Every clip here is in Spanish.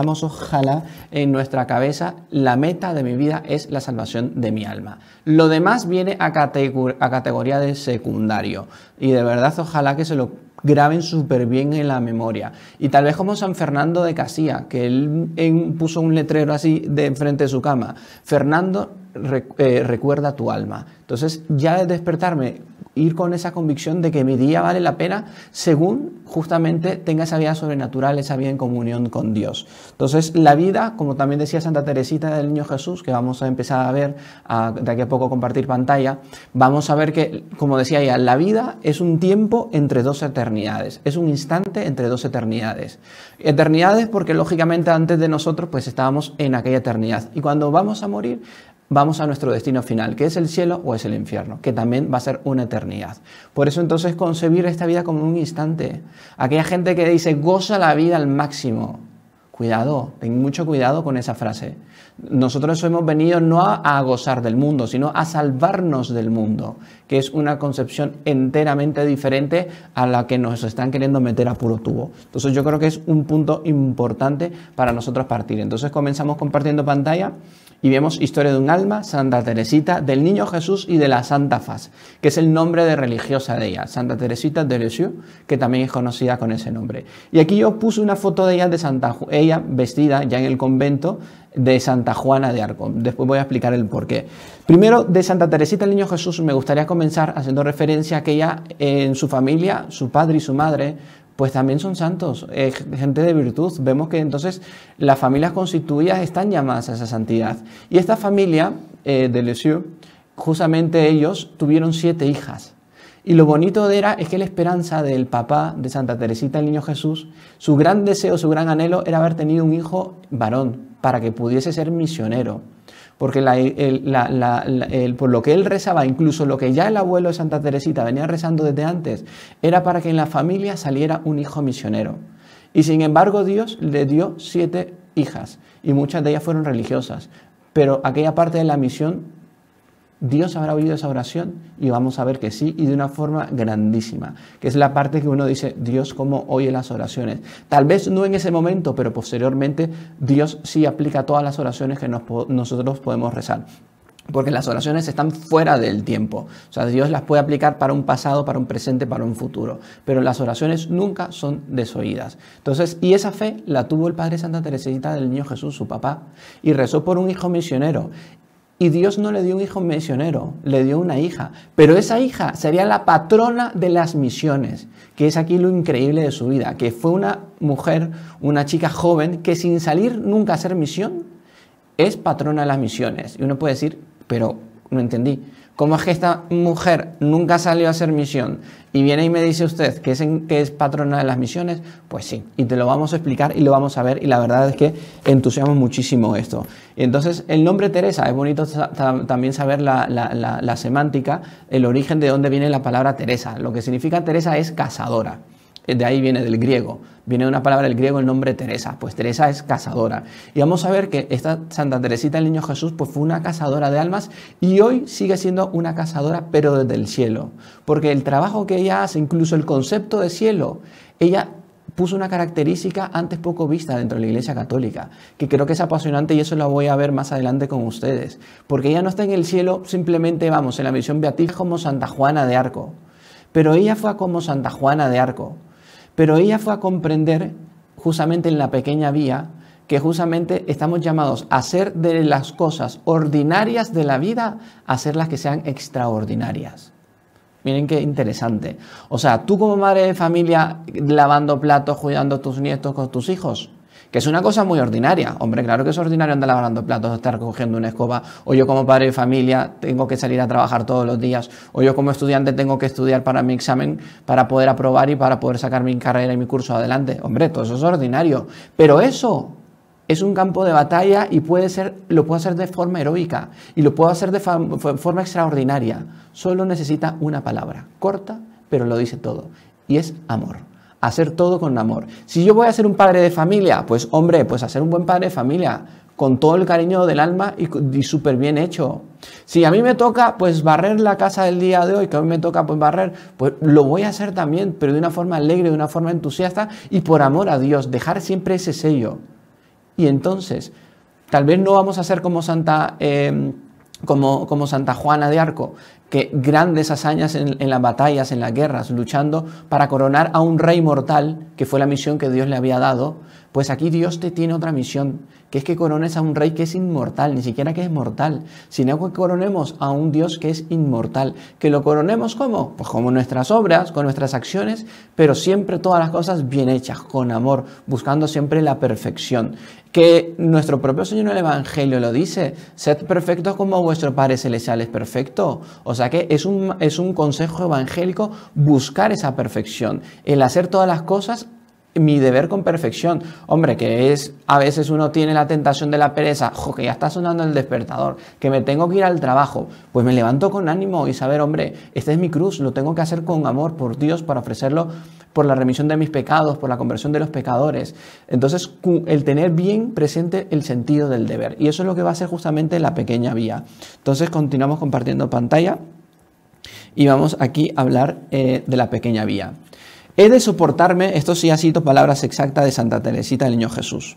Vamos, ojalá en nuestra cabeza, la meta de mi vida es la salvación de mi alma. Lo demás viene a, categoría de secundario. Y de verdad, ojalá que se lo graben súper bien en la memoria. Y tal vez como San Fernando de Casilla, que él, puso un letrero así de enfrente de su cama. Fernando, eh, recuerda tu alma. Entonces, ya de despertarme ir con esa convicción de que mi día vale la pena según justamente tenga esa vida sobrenatural, esa vida en comunión con Dios. Entonces, la vida, como también decía Santa Teresita del Niño Jesús, que vamos a empezar a ver, de aquí a poco compartir pantalla, vamos a ver que, como decía ella, la vida es un tiempo entre dos eternidades, es un instante entre dos eternidades. Eternidades porque, lógicamente, antes de nosotros, pues estábamos en aquella eternidad. Y cuando vamos a morir, vamos a nuestro destino final, que es el cielo o es el infierno, que también va a ser una eternidad. Por eso entonces concebir esta vida como un instante. Aquella gente que dice, goza la vida al máximo. Cuidado, ten mucho cuidado con esa frase. Nosotros hemos venido no a, gozar del mundo, sino a salvarnos del mundo, que es una concepción enteramente diferente a la que nos están queriendo meter a puro tubo. Entonces yo creo que es un punto importante para nosotros partir. Entonces comenzamos compartiendo pantalla y vemos Historia de un alma, Santa Teresita, del Niño Jesús y de la Santa Faz, que es el nombre de religiosa de ella, Santa Teresita de Lisieux, que también es conocida con ese nombre. Y aquí yo puse una foto de ella de Santa ella vestida ya en el convento de Santa Juana de Arco. Después voy a explicar el porqué. Primero, de Santa Teresita el Niño Jesús, me gustaría comenzar haciendo referencia a que ella en su familia, su padre y su madre pues también son santos, gente de virtud. Vemos que entonces las familias constituidas están llamadas a esa santidad. Y esta familia eh, de Lesieux, justamente ellos tuvieron siete hijas. Y lo bonito de era es que la esperanza del papá de Santa Teresita, el niño Jesús, su gran deseo, su gran anhelo era haber tenido un hijo varón para que pudiese ser misionero porque por lo que él rezaba, incluso lo que ya el abuelo de Santa Teresita venía rezando desde antes, era para que en la familia saliera un hijo misionero. Y sin embargo Dios le dio siete hijas y muchas de ellas fueron religiosas, pero aquella parte de la misión Dios habrá oído esa oración y vamos a ver que sí, y de una forma grandísima, que es la parte que uno dice, Dios cómo oye las oraciones. Tal vez no en ese momento, pero posteriormente Dios sí aplica todas las oraciones que nosotros podemos rezar. Porque las oraciones están fuera del tiempo. O sea, Dios las puede aplicar para un pasado, para un presente, para un futuro. Pero las oraciones nunca son desoídas. Entonces, y esa fe la tuvo el Padre Santa Teresita del Niño Jesús, su papá, y rezó por un hijo misionero. Y Dios no le dio un hijo misionero, le dio una hija. Pero esa hija sería la patrona de las misiones, que es aquí lo increíble de su vida, que fue una mujer, una chica joven, que sin salir nunca a hacer misión, es patrona de las misiones. Y uno puede decir, pero no entendí. ¿Cómo es que esta mujer nunca salió a hacer misión y viene y me dice usted que es, patrona de las misiones? Pues sí, y te lo vamos a explicar y lo vamos a ver y la verdad es que entusiasmo muchísimo esto. entonces el nombre Teresa, es bonito también saber la, la semántica, el origen de dónde viene la palabra Teresa. Lo que significa Teresa es cazadora. Eh, de ahí viene del griego, viene de una palabra del griego el nombre Teresa, pues Teresa es cazadora. Y vamos a ver que esta Santa Teresita el Niño Jesús pues fue una cazadora de almas y hoy sigue siendo una cazadora pero desde el cielo, porque el trabajo que ella hace, incluso el concepto de cielo, ella puso una característica antes poco vista dentro de la Iglesia Católica, que creo que es apasionante y eso lo voy a ver más adelante con ustedes, porque ella no está en el cielo simplemente, vamos, en la misión beatífica como Santa Juana de Arco, pero ella fue como Santa Juana de Arco, pero ella fue a comprender justamente en la pequeña vía que justamente estamos llamados a hacer de las cosas ordinarias de la vida, hacerlas que sean extraordinarias. Miren qué interesante. O sea, tú como madre de familia, lavando platos, cuidando a tus nietos con tus hijos, que es una cosa muy ordinaria. Hombre, claro que es ordinario andar lavando platos, estar cogiendo una escoba. O yo como padre de familia tengo que salir a trabajar todos los días. O yo como estudiante tengo que estudiar para mi examen, para poder aprobar y para poder sacar mi carrera y mi curso adelante. Hombre, todo eso es ordinario. Pero eso es un campo de batalla y puede ser, lo puedo hacer de forma heroica y lo puedo hacer de forma extraordinaria. Solo necesita una palabra, corta, pero lo dice todo, y es amor hacer todo con amor. Si yo voy a ser un padre de familia, pues hombre, pues hacer un buen padre de familia, con todo el cariño del alma y, súper bien hecho. Si a mí me toca, pues barrer la casa del día de hoy, que a mí me toca, pues barrer, pues lo voy a hacer también, pero de una forma alegre, de una forma entusiasta y por amor a Dios, dejar siempre ese sello. Y entonces, tal vez no vamos a ser como Santa... Em, como, como, Santa Juana de Arco, que grandes hazañas en, las batallas, en las guerras, luchando para coronar a un rey mortal, que fue la misión que Dios le había dado, pues aquí Dios te tiene otra misión, que es que corones a un rey que es inmortal, ni siquiera que es mortal, sino que coronemos a un Dios que es inmortal. ¿Que lo coronemos como? Pues como nuestras obras, con nuestras acciones, pero siempre todas las cosas bien hechas, con amor, buscando siempre la perfección. Que nuestro propio Señor en el Evangelio lo dice, sed perfectos como vuestro Padre Celestial es perfecto. O sea que es un, es un consejo evangélico buscar esa perfección, el hacer todas las cosas mi deber con perfección. Hombre, que es, a veces uno tiene la tentación de la pereza, que ya está sonando el despertador, que me tengo que ir al trabajo, pues me levanto con ánimo y saber, hombre, esta es mi cruz, lo tengo que hacer con amor por Dios para ofrecerlo por la remisión de mis pecados, por la conversión de los pecadores. Entonces, el tener bien presente el sentido del deber. Y eso es lo que va a ser justamente la pequeña vía. Entonces, continuamos compartiendo pantalla y vamos aquí a hablar eh, de la pequeña vía. He de soportarme, esto sí ha sido palabras exactas de Santa Teresita del Niño Jesús.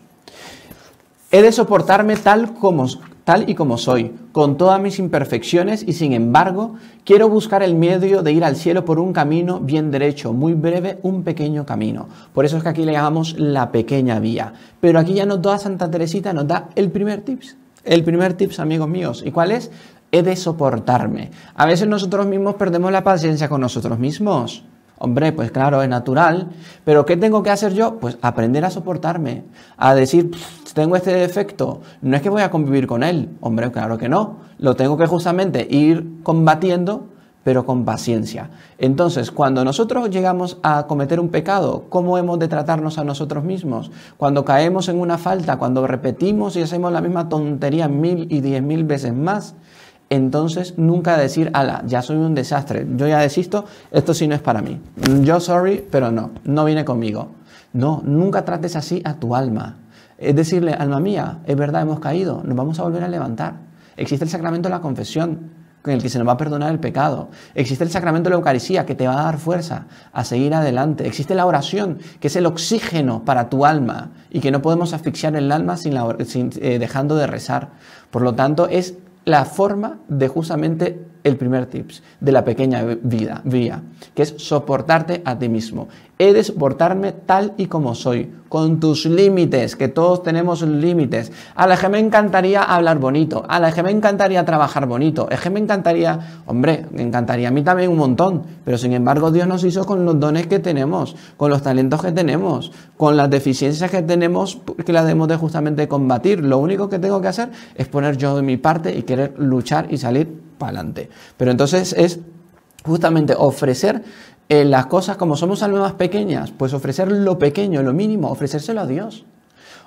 He de soportarme tal como tal y como soy, con todas mis imperfecciones y sin embargo, quiero buscar el medio de ir al cielo por un camino bien derecho, muy breve, un pequeño camino. Por eso es que aquí le llamamos la pequeña vía. Pero aquí ya nos da Santa Teresita, nos da el primer tips. El primer tips, amigos míos. ¿Y cuál es? He de soportarme. A veces nosotros mismos perdemos la paciencia con nosotros mismos. Hombre, pues claro, es natural. Pero ¿qué tengo que hacer yo? Pues aprender a soportarme, a decir, tengo este defecto, no es que voy a convivir con él. Hombre, claro que no. Lo tengo que justamente ir combatiendo, pero con paciencia. Entonces, cuando nosotros llegamos a cometer un pecado, ¿cómo hemos de tratarnos a nosotros mismos? Cuando caemos en una falta, cuando repetimos y hacemos la misma tontería mil y diez mil veces más, entonces nunca decir, ala, ya soy un desastre, yo ya desisto, esto sí no es para mí. Yo sorry, pero no, no viene conmigo. No, nunca trates así a tu alma. Es decirle, alma mía, es verdad, hemos caído, nos vamos a volver a levantar. Existe el sacramento de la confesión, con el que se nos va a perdonar el pecado. Existe el sacramento de la Eucaristía que te va a dar fuerza a seguir adelante. Existe la oración, que es el oxígeno para tu alma y que no podemos asfixiar el alma sin, eh, dejando de rezar. Por lo tanto, es la forma de justamente el primer tips de la pequeña vida, vía, que es soportarte a ti mismo. He de soportarme tal y como soy, con tus límites, que todos tenemos límites. A la que me encantaría hablar bonito, a la que me encantaría trabajar bonito, la que me encantaría, hombre, me encantaría a mí también un montón, pero sin embargo Dios nos hizo con los dones que tenemos, con los talentos que tenemos, con las deficiencias que tenemos, que las debemos de justamente combatir. Lo único que tengo que hacer es poner yo de mi parte y querer luchar y salir adelante. Pero entonces es justamente ofrecer eh, las cosas como somos almas pequeñas, pues ofrecer lo pequeño, lo mínimo, ofrecérselo a Dios.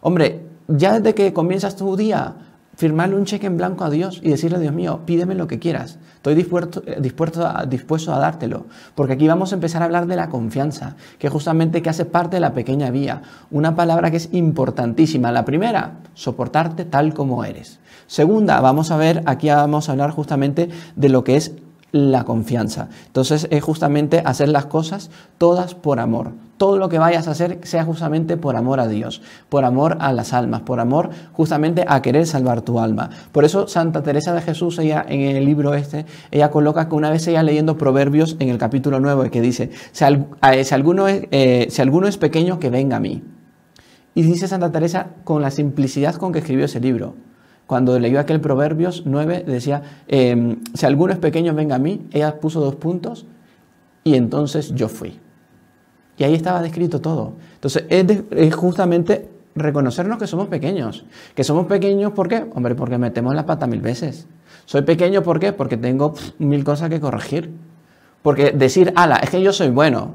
Hombre, ya desde que comienzas tu día, firmarle un cheque en blanco a Dios y decirle, Dios mío, pídeme lo que quieras, estoy dispuesto, eh, dispuesto, a, dispuesto a dártelo. Porque aquí vamos a empezar a hablar de la confianza, que justamente que hace parte de la pequeña vía. Una palabra que es importantísima. La primera, soportarte tal como eres. Segunda, vamos a ver, aquí vamos a hablar justamente de lo que es la confianza. Entonces es justamente hacer las cosas todas por amor. Todo lo que vayas a hacer sea justamente por amor a Dios, por amor a las almas, por amor justamente a querer salvar tu alma. Por eso Santa Teresa de Jesús, ella en el libro este, ella coloca que una vez ella leyendo Proverbios en el capítulo 9 que dice, eh, si alguno es pequeño, que venga a mí. Y dice Santa Teresa con la simplicidad con que escribió ese libro, cuando leyó aquel Proverbios 9, decía, em, si alguno es pequeño, venga a mí. Ella puso dos puntos y entonces yo fui. Y ahí estaba descrito todo. Entonces, es, justamente reconocernos que somos pequeños. Que somos pequeños, ¿por qué? Hombre, porque metemos la pata mil veces. Soy pequeño, ¿por qué? Porque tengo mil cosas que corregir. Porque decir, ala, es que yo soy bueno,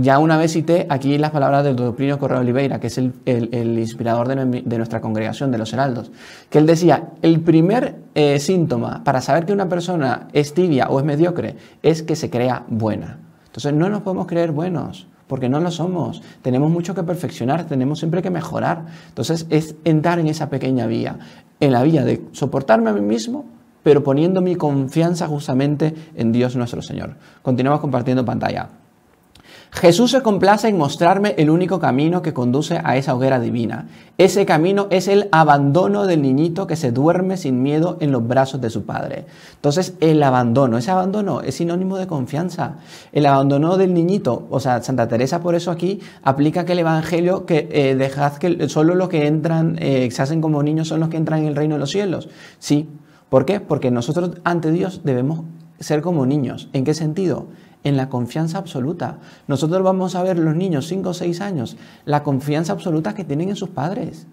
ya una vez cité aquí las palabras del Dr. Plinio Correa Oliveira, que es el, inspirador de, nuestra congregación, de los heraldos, que él decía, el primer eh, síntoma para saber que una persona es tibia o es mediocre es que se crea buena. Entonces no nos podemos creer buenos, porque no lo somos. Tenemos mucho que perfeccionar, tenemos siempre que mejorar. Entonces es entrar en esa pequeña vía, en la vía de soportarme a mí mismo, pero poniendo mi confianza justamente en Dios nuestro Señor. Continuamos compartiendo pantalla. Jesús se complace en mostrarme el único camino que conduce a esa hoguera divina. Ese camino es el abandono del niñito que se duerme sin miedo en los brazos de su padre. Entonces, el abandono, ese abandono es sinónimo de confianza. El abandono del niñito, o sea, Santa Teresa por eso aquí aplica que el Evangelio, que eh, dejad que solo los que entran, eh, se hacen como niños, son los que entran en el reino de los cielos. Sí. ¿Por qué? Porque nosotros ante Dios debemos ser como niños. ¿En qué sentido? en la confianza absoluta. Nosotros vamos a ver los niños 5 o 6 años, la confianza absoluta que tienen en sus padres.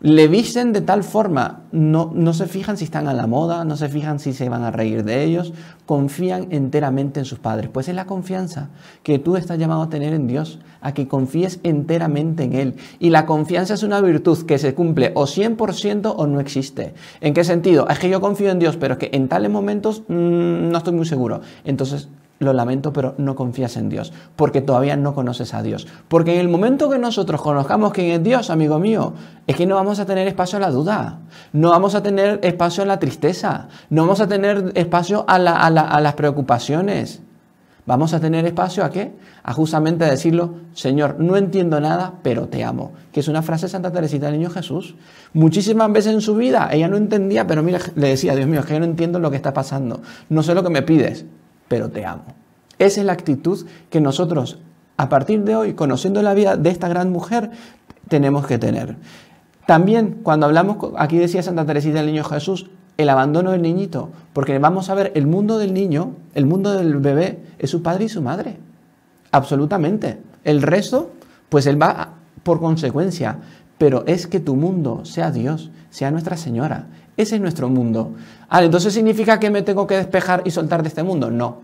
Le dicen de tal forma, no, no se fijan si están a la moda, no se fijan si se van a reír de ellos, confían enteramente en sus padres. Pues es la confianza que tú estás llamado a tener en Dios, a que confíes enteramente en Él. Y la confianza es una virtud que se cumple o 100% o no existe. ¿En qué sentido? Es que yo confío en Dios, pero es que en tales momentos mm, no estoy muy seguro. Entonces lo lamento, pero no confías en Dios, porque todavía no conoces a Dios. Porque en el momento que nosotros conozcamos quién es Dios, amigo mío, es que no vamos a tener espacio a la duda, no vamos a tener espacio a la tristeza, no vamos a tener espacio a, las preocupaciones. Vamos a tener espacio a qué? A justamente decirlo, Señor, no entiendo nada, pero te amo. Que es una frase de Santa Teresita del Niño Jesús. Muchísimas veces en su vida ella no entendía, pero mira, le decía, Dios mío, es que yo no entiendo lo que está pasando. No sé lo que me pides, pero te amo. Esa es la actitud que nosotros, a partir de hoy, conociendo la vida de esta gran mujer, tenemos que tener. También cuando hablamos, aquí decía Santa Teresita del Niño Jesús, el abandono del niñito, porque vamos a ver, el mundo del niño, el mundo del bebé, es su padre y su madre, absolutamente. El resto, pues él va por consecuencia, pero es que tu mundo sea Dios, sea Nuestra Señora, ese es nuestro mundo. Ah, entonces significa que me tengo que despejar y soltar de este mundo. No.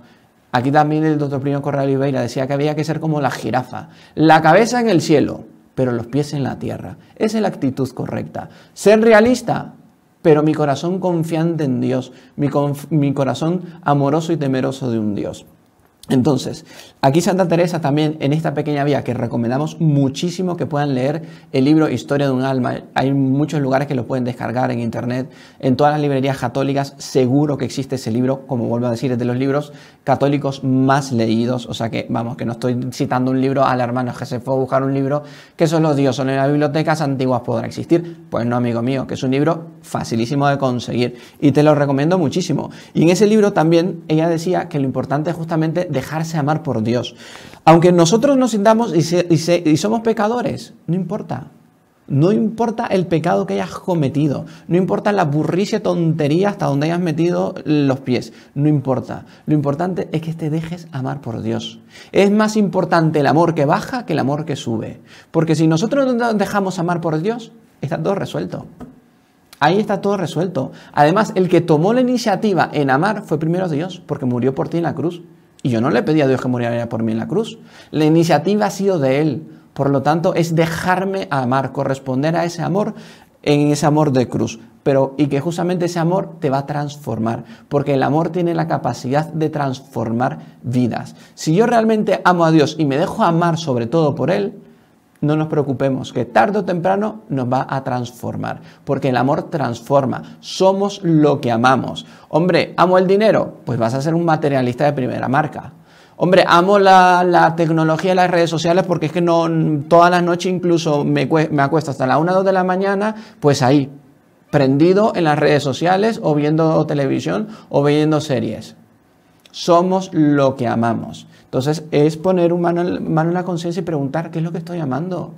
Aquí también el doctor Primo Corral Oliveira decía que había que ser como la jirafa, la cabeza en el cielo, pero los pies en la tierra. Esa es la actitud correcta. Ser realista, pero mi corazón confiante en Dios, mi corazón amoroso y temeroso de un Dios. Entonces, aquí Santa Teresa también en esta pequeña vía que recomendamos muchísimo que puedan leer el libro Historia de un alma. Hay muchos lugares que lo pueden descargar en internet, en todas las librerías católicas seguro que existe ese libro, como vuelvo a decir, es de los libros católicos más leídos. O sea que, vamos, que no estoy citando un libro al hermano que se fue a buscar un libro que solo Dios son en las bibliotecas antiguas podrá existir. Pues no, amigo mío, que es un libro facilísimo de conseguir y te lo recomiendo muchísimo. Y en ese libro también ella decía que lo importante es justamente dejarse amar por Dios. Aunque nosotros nos sintamos y, y, y somos pecadores, no importa, no importa el pecado que hayas cometido, no importa la burrice tontería hasta donde hayas metido los pies, no importa. Lo importante es que te dejes amar por Dios. Es más importante el amor que baja que el amor que sube. Porque si nosotros no dejamos amar por Dios, está todo resuelto. Ahí está todo resuelto. Además, el que tomó la iniciativa en amar fue primero Dios, porque murió por ti en la cruz. Y yo no le pedí a Dios que muriera por mí en la cruz. La iniciativa ha sido de Él. Por lo tanto, es dejarme amar, corresponder a ese amor en ese amor de cruz, pero y que justamente ese amor te va a transformar, porque el amor tiene la capacidad de transformar vidas. Si yo realmente amo a Dios y me dejo amar sobre todo por Él, no nos preocupemos, que tarde o temprano nos va a transformar, porque el amor transforma, somos lo que amamos. Hombre, amo el dinero, pues vas a ser un materialista de primera marca. Hombre, amo la, tecnología y las redes sociales porque es que no todas las noches incluso me, me acuesto hasta la 1 o 2 de la mañana, pues ahí, prendido en las redes sociales o viendo televisión o viendo series. Somos lo que amamos. Entonces es poner mano en la conciencia y preguntar, ¿qué es lo que estoy amando?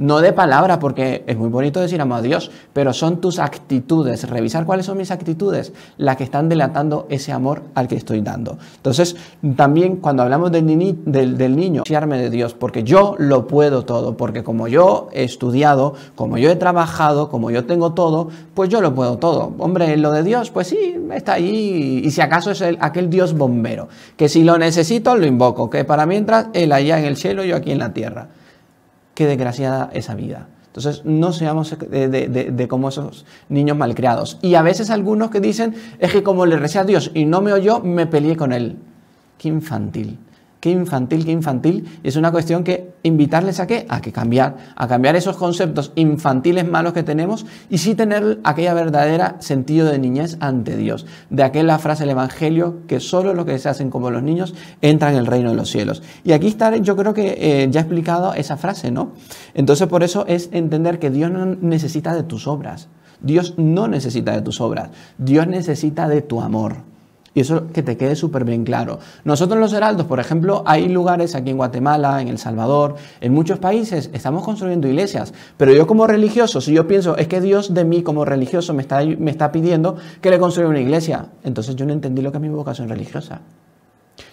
no de palabra, porque es muy bonito decir amo a Dios, pero son tus actitudes, revisar cuáles son mis actitudes, las que están delatando ese amor al que estoy dando. Entonces, también cuando hablamos del, del, niño, fiarme de Dios, porque yo lo puedo todo, porque como yo he estudiado, como yo he trabajado, como yo tengo todo, pues yo lo puedo todo. Hombre, lo de Dios, pues sí, está ahí, y si acaso es aquel Dios bombero, que si lo necesito, lo invoco, que para mientras, él allá en el cielo, yo aquí en la tierra qué desgraciada esa vida. Entonces, no seamos de, como esos niños malcriados. Y a veces algunos que dicen, es que como le recé a Dios y no me oyó, me peleé con él. Qué infantil qué infantil, qué infantil. es una cuestión que invitarles a qué? A que cambiar, a cambiar esos conceptos infantiles malos que tenemos y sí tener aquella verdadera sentido de niñez ante Dios. De aquella frase del Evangelio que solo los que se hacen como los niños entran en el reino de los cielos. Y aquí está, yo creo que eh, ya he explicado esa frase, ¿no? Entonces por eso es entender que Dios no necesita de tus obras. Dios no necesita de tus obras. Dios necesita de tu amor. Y eso que te quede súper bien claro. Nosotros los heraldos, por ejemplo, hay lugares aquí en Guatemala, en El Salvador, en muchos países, estamos construyendo iglesias. Pero yo como religioso, si yo pienso, es que Dios de mí como religioso me está, me está pidiendo que le construya una iglesia, entonces yo no entendí lo que es mi vocación religiosa.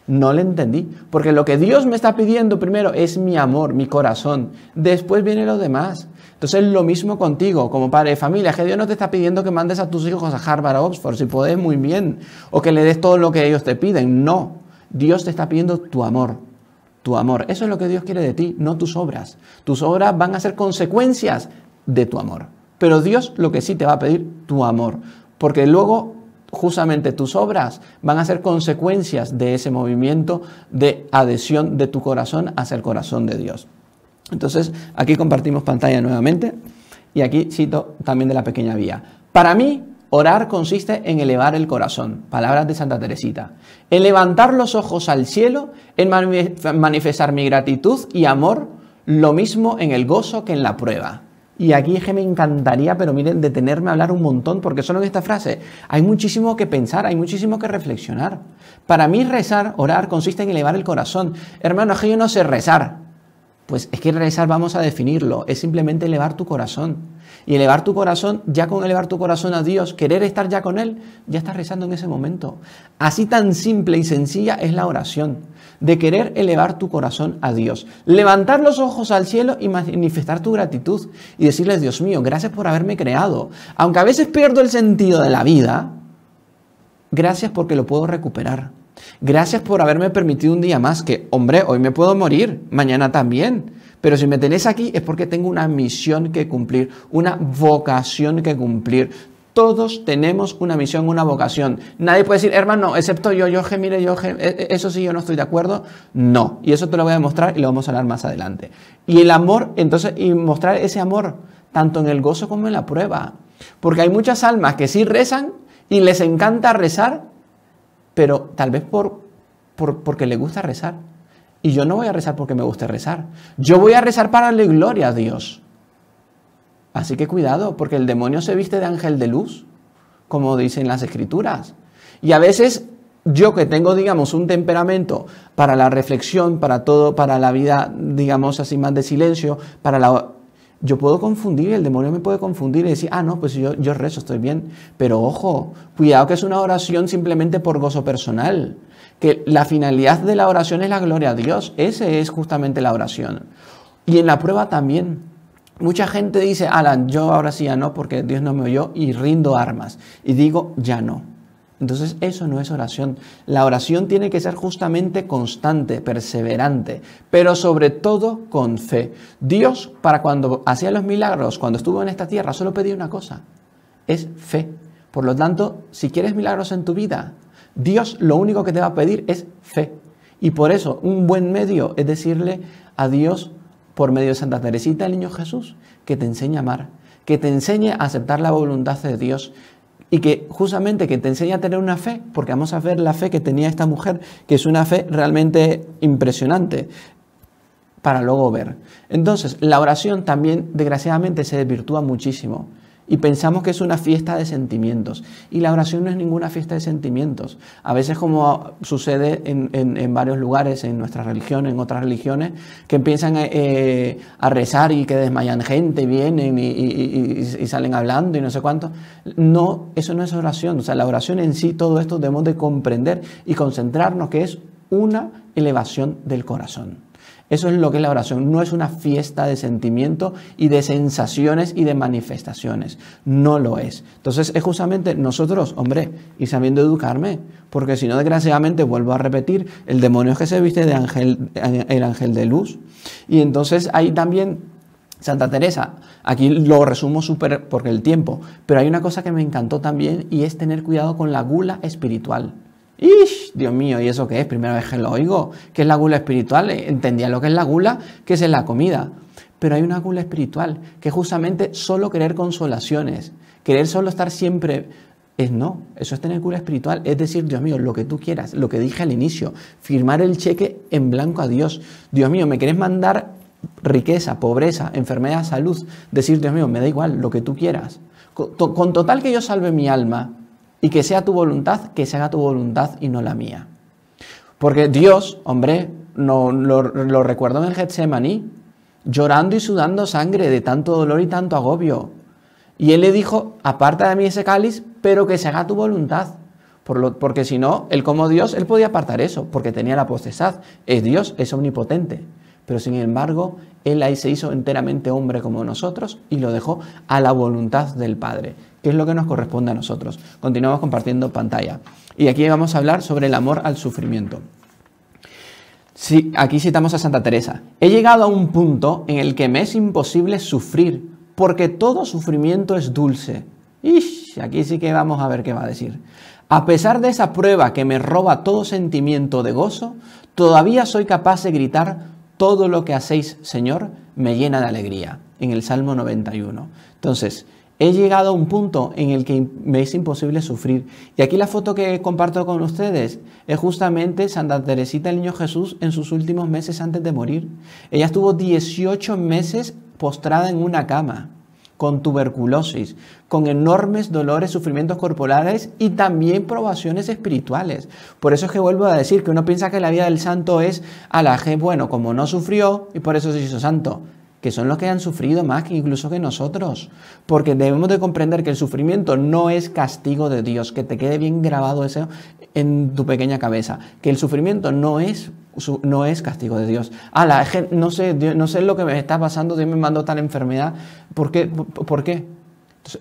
No le entendí, porque lo que Dios me está pidiendo primero es mi amor, mi corazón, después viene lo demás. Entonces lo mismo contigo, como padre de familia, que Dios no te está pidiendo que mandes a tus hijos a Harvard o Oxford, si puedes muy bien, o que le des todo lo que ellos te piden, no. Dios te está pidiendo tu amor, tu amor. Eso es lo que Dios quiere de ti, no tus obras. Tus obras van a ser consecuencias de tu amor. Pero Dios lo que sí te va a pedir, tu amor. Porque luego justamente tus obras van a ser consecuencias de ese movimiento de adhesión de tu corazón hacia el corazón de Dios. Entonces, aquí compartimos pantalla nuevamente y aquí cito también de la pequeña vía. Para mí, orar consiste en elevar el corazón, palabras de Santa Teresita, en levantar los ojos al cielo, en manifestar mi gratitud y amor, lo mismo en el gozo que en la prueba. Y aquí es que me encantaría, pero miren, detenerme a hablar un montón, porque solo en esta frase hay muchísimo que pensar, hay muchísimo que reflexionar. Para mí rezar, orar, consiste en elevar el corazón. Hermano, es que yo no sé rezar. Pues es que rezar, vamos a definirlo, es simplemente elevar tu corazón. Y elevar tu corazón, ya con elevar tu corazón a Dios, querer estar ya con Él, ya estás rezando en ese momento. Así tan simple y sencilla es la oración, de querer elevar tu corazón a Dios. Levantar los ojos al cielo y manifestar tu gratitud y decirles, Dios mío, gracias por haberme creado. Aunque a veces pierdo el sentido de la vida, gracias porque lo puedo recuperar. Gracias por haberme permitido un día más que, hombre, hoy me puedo morir, mañana también. Pero si me tenés aquí es porque tengo una misión que cumplir, una vocación que cumplir. Todos tenemos una misión, una vocación. Nadie puede decir, hermano, excepto yo, yo, mire, yo, e, e, eso sí, yo no estoy de acuerdo. No. Y eso te lo voy a demostrar y lo vamos a hablar más adelante. Y el amor, entonces, y mostrar ese amor, tanto en el gozo como en la prueba. Porque hay muchas almas que sí rezan y les encanta rezar, pero tal vez por, porque les gusta rezar. Y yo no voy a rezar porque me guste rezar. Yo voy a rezar para darle gloria a Dios. Así que cuidado, porque el demonio se viste de ángel de luz, como dicen las escrituras. Y a veces yo que tengo, digamos, un temperamento para la reflexión, para todo, para la vida, digamos así, más de silencio, para la yo puedo confundir, el demonio me puede confundir y decir, ah, no, pues yo, yo rezo, estoy bien. Pero ojo, cuidado que es una oración simplemente por gozo personal, que la finalidad de la oración es la gloria a Dios, esa es justamente la oración. Y en la prueba también. Mucha gente dice, Alan, yo ahora sí ya no, porque Dios no me oyó, y rindo armas. Y digo, ya no. Entonces eso no es oración. La oración tiene que ser justamente constante, perseverante, pero sobre todo con fe. Dios, para cuando hacía los milagros, cuando estuvo en esta tierra, solo pedía una cosa, es fe. Por lo tanto, si quieres milagros en tu vida, Dios lo único que te va a pedir es fe. Y por eso un buen medio es decirle a Dios por medio de Santa Teresita, el niño Jesús, que te enseñe a amar, que te enseñe a aceptar la voluntad de Dios, y que justamente que te enseña a tener una fe, porque vamos a ver la fe que tenía esta mujer, que es una fe realmente impresionante para luego ver. Entonces, la oración también desgraciadamente se desvirtúa muchísimo y pensamos que es una fiesta de sentimientos. Y la oración no es ninguna fiesta de sentimientos. A veces como sucede en, varios lugares, en nuestra religión, en otras religiones, que empiezan eh, eh, a, rezar y que desmayan gente, vienen y, vienen y, salen hablando y no sé cuánto. No, eso no es oración. O sea, la oración en sí, todo esto debemos de comprender y concentrarnos que es una elevación del corazón. Eso es lo que es la oración. No es una fiesta de sentimientos y de sensaciones y de manifestaciones. No lo es. Entonces es justamente nosotros, hombre, y sabiendo educarme, porque si no, desgraciadamente, vuelvo a repetir, el demonio es que se viste de ángel, eh, el ángel de luz. Y entonces hay también Santa Teresa, aquí lo resumo súper porque el tiempo, pero hay una cosa que me encantó también y es tener cuidado con la gula espiritual. Ish, Dios mío, ¿y eso qué es? Primera vez que lo oigo. ¿Qué es la gula espiritual? Eh, entendía lo que es la gula, que es la comida. Pero hay una gula espiritual, que es justamente solo querer consolaciones, querer solo estar siempre es no, eso es tener gula espiritual, es decir, Dios mío, lo que tú quieras, lo que dije al inicio, firmar el cheque en blanco a Dios. Dios mío, me querés mandar riqueza, pobreza, enfermedad, salud, decir, Dios mío, me da igual, lo que tú quieras. Con, total que yo salve mi alma, y que sea tu voluntad, que se haga tu voluntad y no la mía. Porque Dios, hombre, no, lo, recuerdo en el Getsemaní, llorando y sudando sangre de tanto dolor y tanto agobio. Y él le dijo, aparta de mí ese cáliz, pero que se haga tu voluntad. porque si no, él como Dios, él podía apartar eso, porque tenía la potestad. Es Dios, es omnipotente. Pero sin embargo, él ahí se hizo enteramente hombre como nosotros y lo dejó a la voluntad del Padre es lo que nos corresponde a nosotros. Continuamos compartiendo pantalla. Y aquí vamos a hablar sobre el amor al sufrimiento. aquí citamos a Santa Teresa. He llegado a un punto en el que me es imposible sufrir, porque todo sufrimiento es dulce. Ish, aquí sí que vamos a ver qué va a decir. A pesar de esa prueba que me roba todo sentimiento de gozo, todavía soy capaz de gritar, todo lo que hacéis, Señor, me llena de alegría, en el Salmo 91. Entonces, He llegado a un punto en el que me es imposible sufrir. Y aquí la foto que comparto con ustedes es justamente Santa Teresita el Niño Jesús en sus últimos meses antes de morir. Ella estuvo 18 meses postrada en una cama, con tuberculosis, con enormes dolores, sufrimientos corporales y también probaciones espirituales. Por eso es que vuelvo a decir que uno piensa que la vida del santo es a la gente, bueno, como no sufrió y por eso se hizo santo que son los que han sufrido más incluso que nosotros, porque debemos de comprender que el sufrimiento no es castigo de Dios, que te quede bien grabado eso en tu pequeña cabeza, que el sufrimiento no es no es castigo de Dios. no sé, no sé lo que me está pasando, Dios me mandó tal enfermedad, ¿por qué? ¿Por qué?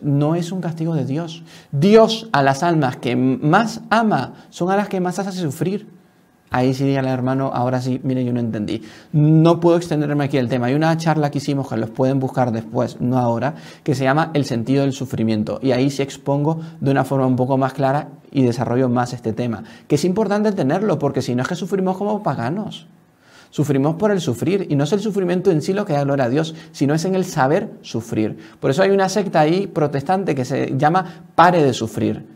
no es un castigo de Dios. Dios a las almas que más ama son a las que más hace sufrir. Ahí sí el hermano, ahora sí, mire, yo no entendí. No puedo extenderme aquí el tema. Hay una charla que hicimos que los pueden buscar después, no ahora, que se llama El sentido del sufrimiento. Y ahí sí expongo de una forma un poco más clara y desarrollo más este tema. Que es importante tenerlo, porque si no es que sufrimos como paganos. Sufrimos por el sufrir, y no es el sufrimiento en sí lo que da gloria a Dios, sino es en el saber sufrir. Por eso hay una secta ahí protestante que se llama pare de sufrir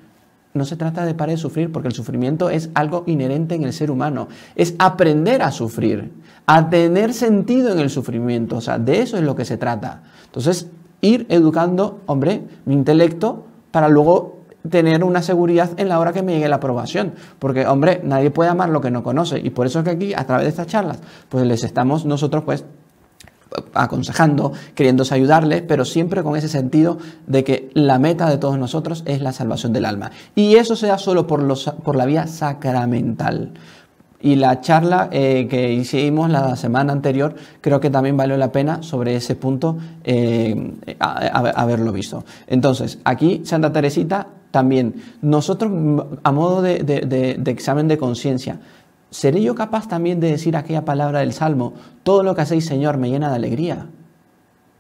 no se trata de parar de sufrir porque el sufrimiento es algo inherente en el ser humano. Es aprender a sufrir, a tener sentido en el sufrimiento. O sea, de eso es lo que se trata. Entonces, ir educando, hombre, mi intelecto para luego tener una seguridad en la hora que me llegue la aprobación. Porque, hombre, nadie puede amar lo que no conoce. Y por eso es que aquí, a través de estas charlas, pues les estamos nosotros, pues, aconsejando, queriéndose ayudarles, pero siempre con ese sentido de que la meta de todos nosotros es la salvación del alma. Y eso sea solo por, la vía sacramental. Y la charla eh, que hicimos la semana anterior creo que también valió la pena sobre ese punto eh, haberlo visto. Entonces, aquí Santa Teresita también, nosotros a modo de examen de conciencia, ¿Seré yo capaz también de decir aquella palabra del Salmo, todo lo que hacéis Señor me llena de alegría?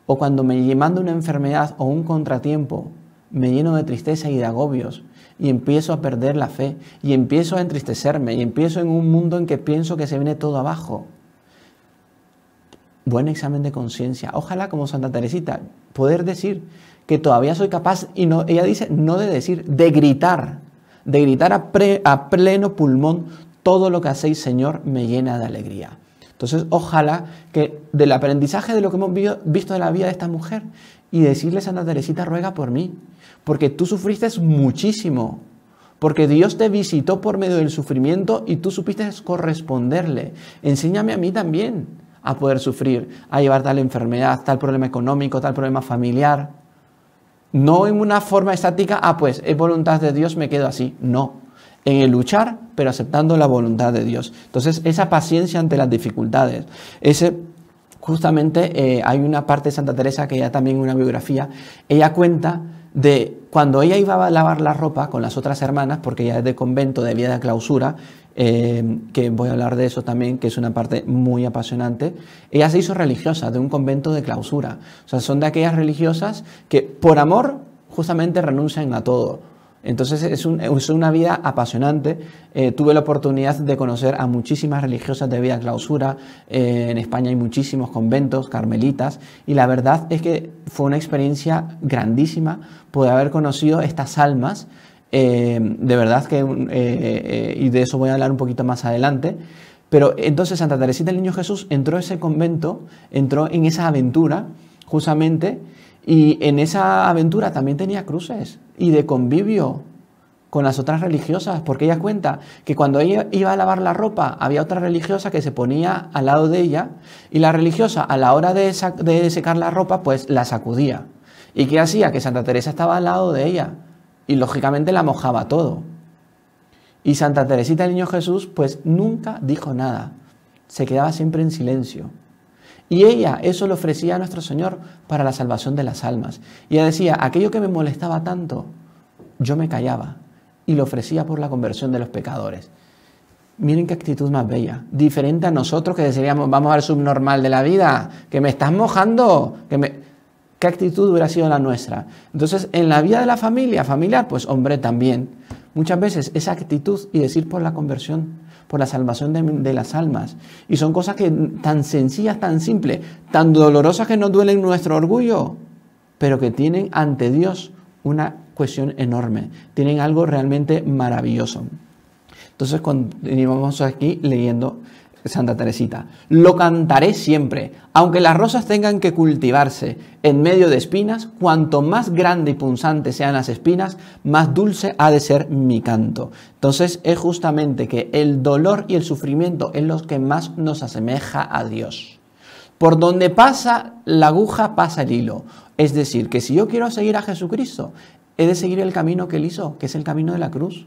O cuando me manda una enfermedad o un contratiempo, me lleno de tristeza y de agobios y empiezo a perder la fe y empiezo a entristecerme y empiezo en un mundo en que pienso que se viene todo abajo. Buen examen de conciencia. Ojalá como Santa Teresita poder decir que todavía soy capaz y no ella dice no de decir, de gritar, de gritar a pleno pulmón todo lo que hacéis, Señor, me llena de alegría. Entonces, ojalá que del aprendizaje de lo que hemos visto de la vida de esta mujer y decirle Santa Teresita, ruega por mí, porque tú sufriste muchísimo, porque Dios te visitó por medio del sufrimiento y tú supiste corresponderle. Enséñame a mí también a poder sufrir, a llevar tal enfermedad, tal problema económico, tal problema familiar. No en una forma estática, ah, pues es voluntad de Dios, me quedo así. No, en el luchar, pero aceptando la voluntad de Dios. Entonces, esa paciencia ante las dificultades, ese justamente eh, hay una parte de Santa Teresa que ya también una biografía, ella cuenta de cuando ella iba a lavar la ropa con las otras hermanas, porque ella es de convento, de vida de clausura, eh, que voy a hablar de eso también, que es una parte muy apasionante, ella se hizo religiosa de un convento de clausura. O sea, son de aquellas religiosas que por amor justamente renuncian a todo entonces es, una vida apasionante. Eh, tuve la oportunidad de conocer a muchísimas religiosas de vida clausura. Eh, en España hay muchísimos conventos, carmelitas. Y la verdad es que fue una experiencia grandísima poder haber conocido estas almas. Eh, de verdad que, y de eso voy a hablar un poquito más adelante. Pero entonces Santa Teresita del Niño Jesús entró a ese convento, entró en esa aventura justamente y en esa aventura también tenía cruces y de convivio con las otras religiosas, porque ella cuenta que cuando ella iba a lavar la ropa había otra religiosa que se ponía al lado de ella y la religiosa a la hora de, secar la ropa pues la sacudía. ¿Y qué hacía? Que Santa Teresa estaba al lado de ella y lógicamente la mojaba todo. Y Santa Teresita del Niño Jesús pues nunca dijo nada, se quedaba siempre en silencio. Y ella eso lo ofrecía a nuestro Señor para la salvación de las almas. Y ella decía, aquello que me molestaba tanto, yo me callaba y lo ofrecía por la conversión de los pecadores. Miren qué actitud más bella, diferente a nosotros que decíamos, vamos a al subnormal de la vida, que me estás mojando, ¿Qué actitud hubiera sido la nuestra? Entonces, en la vida de la familia, familiar, pues hombre también. Muchas veces esa actitud y decir por la conversión por la salvación de, las almas. Y son cosas que tan sencillas, tan simples, tan dolorosas que nos duelen nuestro orgullo, pero que tienen ante Dios una cuestión enorme, tienen algo realmente maravilloso. Entonces continuamos aquí leyendo Santa Teresita, lo cantaré siempre, aunque las rosas tengan que cultivarse en medio de espinas, cuanto más grande y punzante sean las espinas, más dulce ha de ser mi canto. Entonces es justamente que el dolor y el sufrimiento es lo que más nos asemeja a Dios. Por donde pasa la aguja pasa el hilo. Es decir, que si yo quiero seguir a Jesucristo, he de seguir el camino que él hizo, que es el camino de la cruz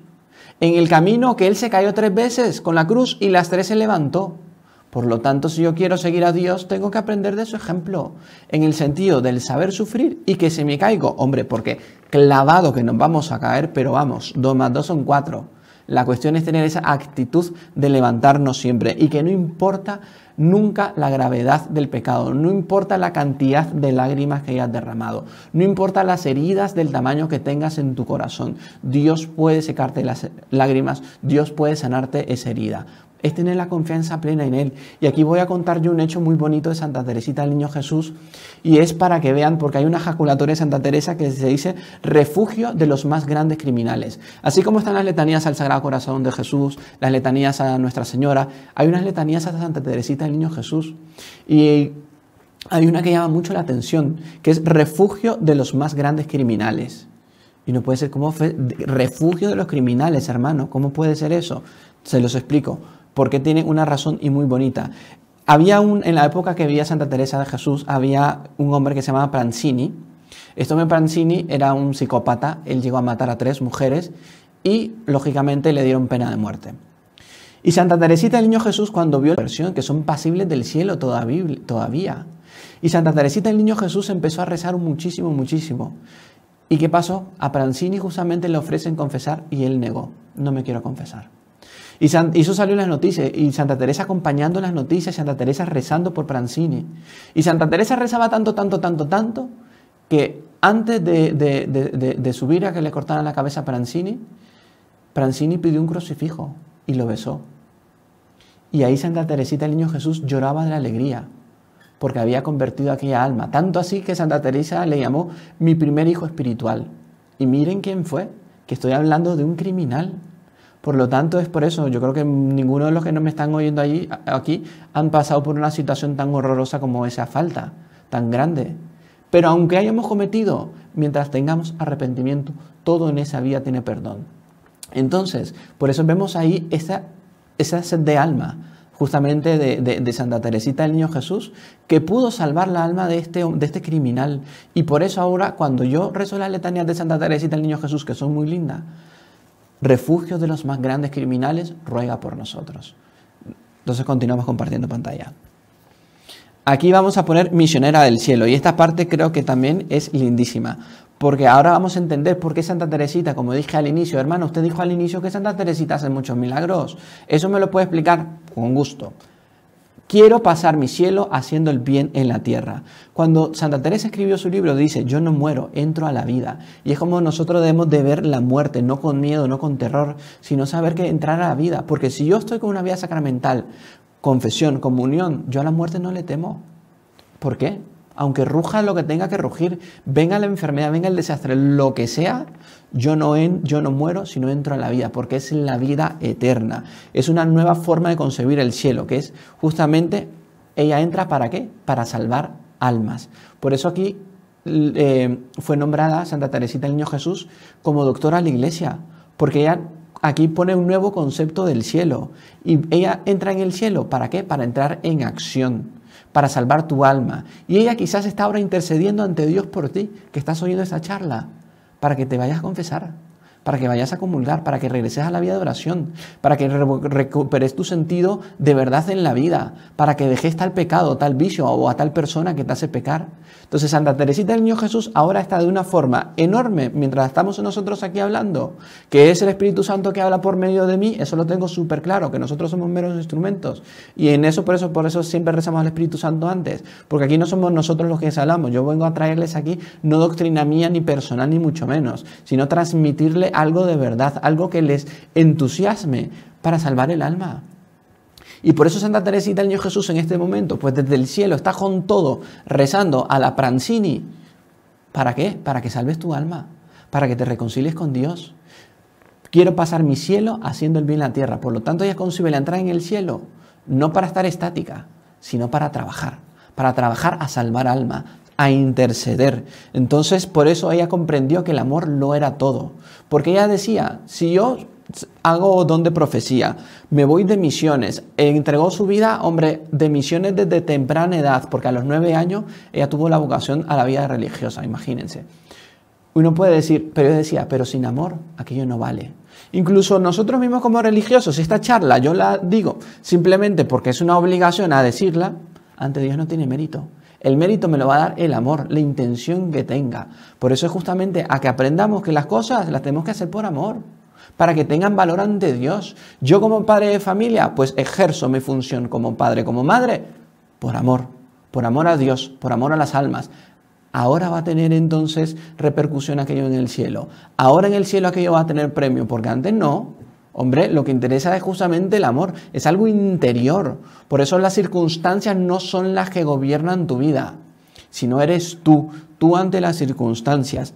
en el camino que Él se cayó tres veces con la cruz y las tres se levantó. Por lo tanto, si yo quiero seguir a Dios, tengo que aprender de su ejemplo, en el sentido del saber sufrir y que si me caigo, hombre, porque clavado que nos vamos a caer, pero vamos, dos más dos son cuatro la cuestión es tener esa actitud de levantarnos siempre y que no importa nunca la gravedad del pecado, no importa la cantidad de lágrimas que hayas derramado, no importa las heridas del tamaño que tengas en tu corazón, Dios puede secarte las lágrimas, Dios puede sanarte esa herida es tener la confianza plena en Él. Y aquí voy a contar yo un hecho muy bonito de Santa Teresita del Niño Jesús, y es para que vean, porque hay una ejaculatoria de Santa Teresa que se dice refugio de los más grandes criminales. Así como están las letanías al Sagrado Corazón de Jesús, las letanías a Nuestra Señora, hay unas letanías a Santa Teresita del Niño Jesús. Y hay una que llama mucho la atención, que es refugio de los más grandes criminales. Y no puede ser como refugio de los criminales, hermano. ¿Cómo puede ser eso? Se los explico porque tiene una razón y muy bonita. Había un, en la época que vivía Santa Teresa de Jesús, había un hombre que se llamaba Pranzini. Este hombre Pranzini era un psicópata, él llegó a matar a tres mujeres y, lógicamente, le dieron pena de muerte. Y Santa Teresita del Niño Jesús, cuando vio la versión, que son pasibles del cielo todavía, y Santa Teresita del Niño Jesús empezó a rezar muchísimo, muchísimo. ¿Y qué pasó? A Pranzini justamente le ofrecen confesar y él negó, no me quiero confesar. Y, eso salió en las noticias. Y Santa Teresa acompañando las noticias, Santa Teresa rezando por Prancini. Y Santa Teresa rezaba tanto, tanto, tanto, tanto, que antes de, de, de, subir a que le cortaran la cabeza a Prancini, Pranzini pidió un crucifijo y lo besó. Y ahí Santa Teresita, el niño Jesús, lloraba de la alegría, porque había convertido aquella alma. Tanto así que Santa Teresa le llamó mi primer hijo espiritual. Y miren quién fue, que estoy hablando de un criminal por lo tanto, es por eso. Yo creo que ninguno de los que no me están oyendo aquí han pasado por una situación tan horrorosa como esa falta, tan grande. Pero aunque hayamos cometido, mientras tengamos arrepentimiento, todo en esa vía tiene perdón. Entonces, por eso vemos ahí esa, esa sed de alma, justamente de, Santa Teresita del Niño Jesús, que pudo salvar la alma de este, de este criminal. Y por eso ahora, cuando yo rezo las letanías de Santa Teresita del Niño Jesús, que son muy lindas, refugio de los más grandes criminales, ruega por nosotros. Entonces continuamos compartiendo pantalla. Aquí vamos a poner misionera del cielo y esta parte creo que también es lindísima, porque ahora vamos a entender por qué Santa Teresita, como dije al inicio, hermano, usted dijo al inicio que Santa Teresita hace muchos milagros. Eso me lo puede explicar con gusto. Quiero pasar mi cielo haciendo el bien en la tierra. Cuando Santa Teresa escribió su libro dice, yo no muero, entro a la vida. Y es como nosotros debemos de ver la muerte, no con miedo, no con terror, sino saber que entrar a la vida. Porque si yo estoy con una vida sacramental, confesión, comunión, yo a la muerte no le temo. ¿Por qué? aunque ruja lo que tenga que rugir, venga la enfermedad, venga el desastre, lo que sea, yo no, en, yo no muero, sino entro a la vida, porque es la vida eterna. Es una nueva forma de concebir el cielo, que es justamente, ella entra para qué? Para salvar almas. Por eso aquí eh, fue nombrada Santa Teresita el Niño Jesús como doctora de la iglesia, porque ella aquí pone un nuevo concepto del cielo. Y ella entra en el cielo, ¿para qué? Para entrar en acción para salvar tu alma. Y ella quizás está ahora intercediendo ante Dios por ti, que estás oyendo esta charla, para que te vayas a confesar, para que vayas a comulgar, para que regreses a la vida de oración, para que recuperes tu sentido de verdad en la vida, para que dejes tal pecado, tal vicio o a tal persona que te hace pecar. Entonces Santa Teresita del Niño Jesús ahora está de una forma enorme mientras estamos nosotros aquí hablando, que es el Espíritu Santo que habla por medio de mí, eso lo tengo súper claro, que nosotros somos meros instrumentos. Y en eso, por eso, por eso siempre rezamos al Espíritu Santo antes, porque aquí no somos nosotros los que hablamos, yo vengo a traerles aquí no doctrina mía ni personal ni mucho menos, sino transmitirle algo de verdad, algo que les entusiasme para salvar el alma. Y por eso Santa Teresita el Niño Jesús en este momento, pues desde el cielo está con todo rezando a la Prancini. ¿Para qué? Para que salves tu alma, para que te reconcilies con Dios. Quiero pasar mi cielo haciendo el bien en la tierra. Por lo tanto, ella concibe la entrada en el cielo, no para estar estática, sino para trabajar, para trabajar a salvar alma, a interceder. Entonces, por eso ella comprendió que el amor no era todo. Porque ella decía, si yo hago don de profecía, me voy de misiones, e entregó su vida, hombre, de misiones desde temprana edad, porque a los nueve años ella tuvo la vocación a la vida religiosa, imagínense. Uno puede decir, pero yo decía, pero sin amor aquello no vale. Incluso nosotros mismos como religiosos, esta charla yo la digo simplemente porque es una obligación a decirla, ante Dios no tiene mérito. El mérito me lo va a dar el amor, la intención que tenga. Por eso es justamente a que aprendamos que las cosas las tenemos que hacer por amor para que tengan valor ante Dios. Yo como padre de familia, pues ejerzo mi función como padre, como madre, por amor, por amor a Dios, por amor a las almas. Ahora va a tener entonces repercusión aquello en el cielo. Ahora en el cielo aquello va a tener premio, porque antes no. Hombre, lo que interesa es justamente el amor, es algo interior. Por eso las circunstancias no son las que gobiernan tu vida, sino eres tú, tú ante las circunstancias.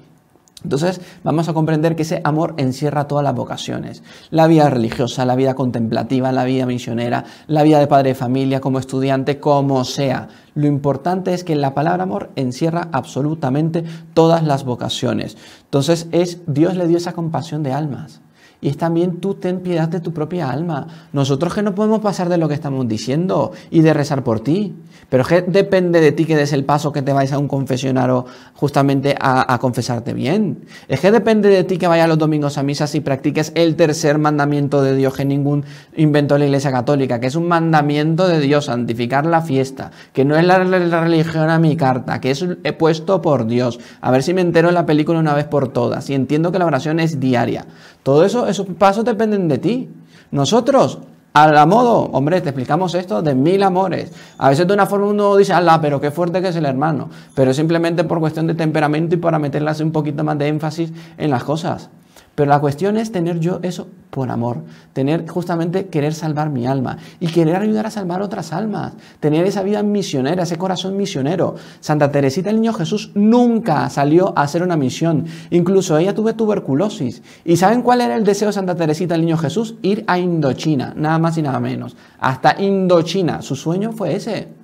Entonces vamos a comprender que ese amor encierra todas las vocaciones. La vida religiosa, la vida contemplativa, la vida misionera, la vida de padre de familia, como estudiante, como sea. Lo importante es que la palabra amor encierra absolutamente todas las vocaciones. Entonces es Dios le dio esa compasión de almas. Y es también tú ten piedad de tu propia alma. Nosotros que no podemos pasar de lo que estamos diciendo y de rezar por ti. Pero que depende de ti que des el paso que te vais a un confesionario justamente a, confesarte bien. Es que depende de ti que vayas los domingos a misas y practiques el tercer mandamiento de Dios que ningún inventó la Iglesia Católica, que es un mandamiento de Dios, santificar la fiesta, que no es la, la religión a mi carta, que es he puesto por Dios. A ver si me entero en la película una vez por todas y entiendo que la oración es diaria. Todo eso, esos pasos dependen de ti. Nosotros, a la modo, hombre, te explicamos esto de mil amores. A veces de una forma uno dice, ala, pero qué fuerte que es el hermano. Pero es simplemente por cuestión de temperamento y para meterle un poquito más de énfasis en las cosas. Pero la cuestión es tener yo eso por amor, tener justamente querer salvar mi alma y querer ayudar a salvar otras almas, tener esa vida misionera, ese corazón misionero. Santa Teresita el Niño Jesús nunca salió a hacer una misión, incluso ella tuvo tuberculosis. ¿Y saben cuál era el deseo de Santa Teresita el Niño Jesús? Ir a Indochina, nada más y nada menos. Hasta Indochina, su sueño fue ese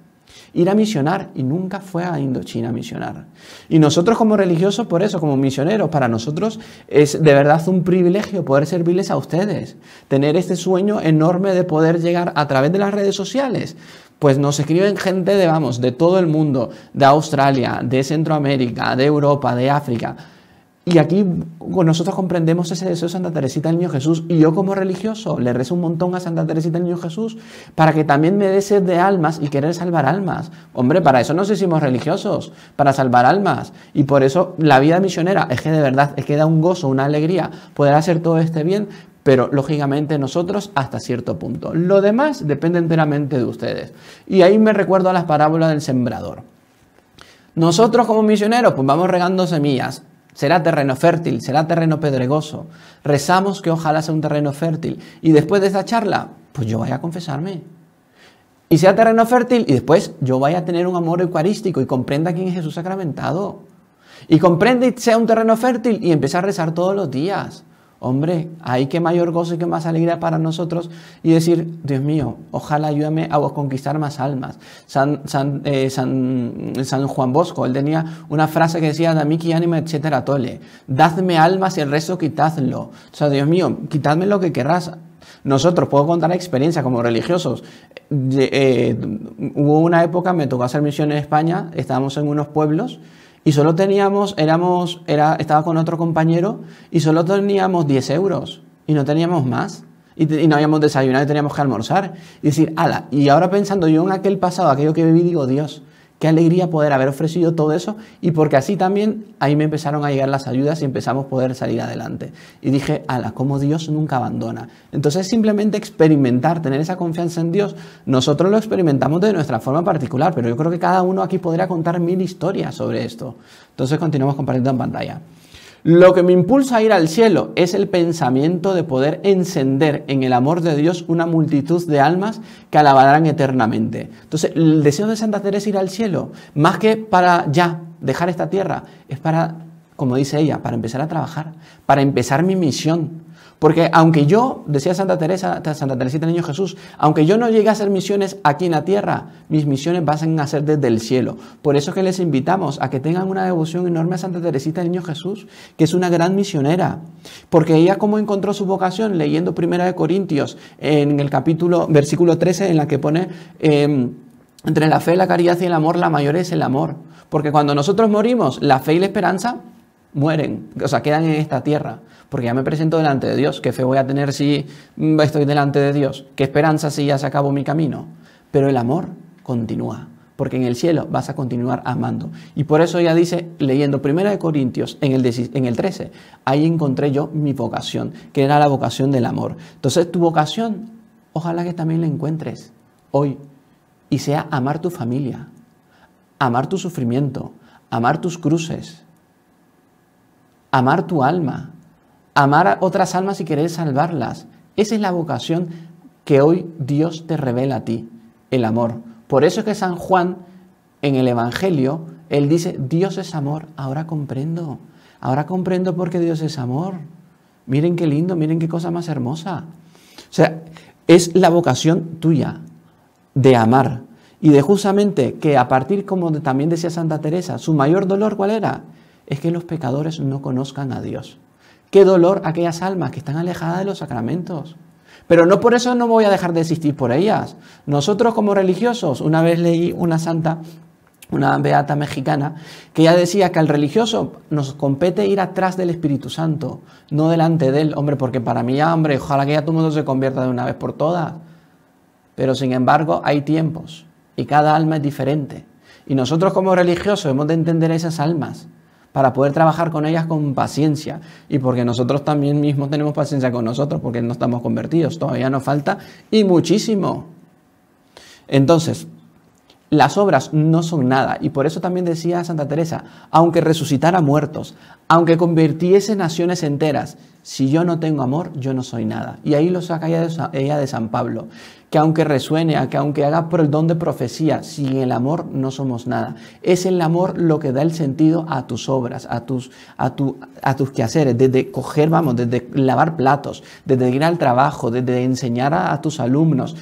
ir a misionar y nunca fue a Indochina a misionar. Y nosotros como religiosos, por eso, como misioneros, para nosotros es de verdad un privilegio poder servirles a ustedes, tener este sueño enorme de poder llegar a través de las redes sociales. Pues nos escriben gente de, vamos, de todo el mundo, de Australia, de Centroamérica, de Europa, de África y aquí nosotros comprendemos ese deseo de Santa Teresita del Niño Jesús. Y yo como religioso le rezo un montón a Santa Teresita del Niño Jesús para que también me dé de almas y querer salvar almas. Hombre, para eso nos hicimos religiosos, para salvar almas. Y por eso la vida misionera es que de verdad, es que da un gozo, una alegría poder hacer todo este bien, pero lógicamente nosotros hasta cierto punto. Lo demás depende enteramente de ustedes. Y ahí me recuerdo a las parábolas del sembrador. Nosotros como misioneros, pues vamos regando semillas. Será terreno fértil, será terreno pedregoso. Rezamos que ojalá sea un terreno fértil. Y después de esta charla, pues yo vaya a confesarme. Y sea terreno fértil y después yo vaya a tener un amor eucarístico y comprenda quién es Jesús sacramentado. Y comprende y sea un terreno fértil y empiece a rezar todos los días. Hombre, hay que mayor gozo y que más alegría para nosotros y decir, Dios mío, ojalá ayúdame a conquistar más almas. San, eh, San, San, Juan Bosco, él tenía una frase que decía, damiki anima, etcétera, tole. Dadme almas y el resto quitadlo. O sea, Dios mío, quitadme lo que querrás. Nosotros, puedo contar la experiencia como religiosos. Eh, hubo una época, me tocó hacer misión en España, estábamos en unos pueblos y solo teníamos, éramos, era, estaba con otro compañero y solo teníamos 10 euros y no teníamos más. Y, no habíamos desayunado y teníamos que almorzar. Y decir, ala, y ahora pensando yo en aquel pasado, aquello que viví, digo, Dios, Qué alegría poder haber ofrecido todo eso y porque así también ahí me empezaron a llegar las ayudas y empezamos a poder salir adelante. Y dije, ala, como Dios nunca abandona. Entonces simplemente experimentar, tener esa confianza en Dios, nosotros lo experimentamos de nuestra forma particular, pero yo creo que cada uno aquí podría contar mil historias sobre esto. Entonces continuamos compartiendo en pantalla. Lo que me impulsa a ir al cielo es el pensamiento de poder encender en el amor de Dios una multitud de almas que alabarán eternamente. Entonces, el deseo de Santa Teresa ir al cielo, más que para ya dejar esta tierra, es para, como dice ella, para empezar a trabajar, para empezar mi misión, porque aunque yo, decía Santa Teresa, Santa Teresita Niño Jesús, aunque yo no llegue a hacer misiones aquí en la tierra, mis misiones van a ser desde el cielo. Por eso que les invitamos a que tengan una devoción enorme a Santa Teresita Niño Jesús, que es una gran misionera. Porque ella como encontró su vocación leyendo Primera de Corintios en el capítulo, versículo 13, en la que pone... Em, entre la fe, la caridad y el amor, la mayor es el amor. Porque cuando nosotros morimos, la fe y la esperanza mueren, o sea, quedan en esta tierra, porque ya me presento delante de Dios, qué fe voy a tener si mm, estoy delante de Dios, qué esperanza si ya se acabó mi camino, pero el amor continúa, porque en el cielo vas a continuar amando. Y por eso ella dice, leyendo 1 Corintios en el, en el 13, ahí encontré yo mi vocación, que era la vocación del amor. Entonces tu vocación, ojalá que también la encuentres hoy, y sea amar tu familia, amar tu sufrimiento, amar tus cruces amar tu alma, amar a otras almas y querer salvarlas. Esa es la vocación que hoy Dios te revela a ti, el amor. Por eso es que San Juan en el Evangelio, él dice, Dios es amor, ahora comprendo, ahora comprendo por qué Dios es amor. Miren qué lindo, miren qué cosa más hermosa. O sea, es la vocación tuya de amar. Y de justamente que a partir, como también decía Santa Teresa, su mayor dolor, ¿cuál era? es que los pecadores no conozcan a Dios. Qué dolor aquellas almas que están alejadas de los sacramentos. Pero no por eso no voy a dejar de existir por ellas. Nosotros como religiosos, una vez leí una santa, una beata mexicana, que ella decía que al religioso nos compete ir atrás del Espíritu Santo, no delante de él. Hombre, porque para mí hambre. Ah, hombre, ojalá que ya todo mundo se convierta de una vez por todas. Pero sin embargo hay tiempos y cada alma es diferente. Y nosotros como religiosos hemos de entender esas almas para poder trabajar con ellas con paciencia y porque nosotros también mismos tenemos paciencia con nosotros porque no estamos convertidos, todavía nos falta y muchísimo. Entonces, las obras no son nada y por eso también decía Santa Teresa, aunque resucitara muertos, aunque convirtiese naciones enteras, si yo no tengo amor, yo no soy nada. Y ahí lo saca ella de, San Pablo, que aunque resuene, que aunque haga por el don de profecía, sin el amor no somos nada. Es el amor lo que da el sentido a tus obras, a tus, a a tus quehaceres, desde coger, vamos, desde lavar platos, desde ir al trabajo, desde enseñar a tus alumnos,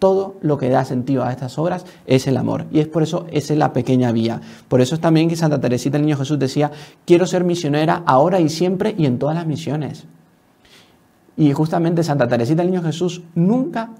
todo lo que da sentido a estas obras es el amor. Y es por eso esa es la pequeña vía. Por eso es también que Santa Teresita el Niño Jesús decía, quiero ser misionera ahora y siempre y en todas las misiones. Y justamente Santa Teresita el Niño Jesús nunca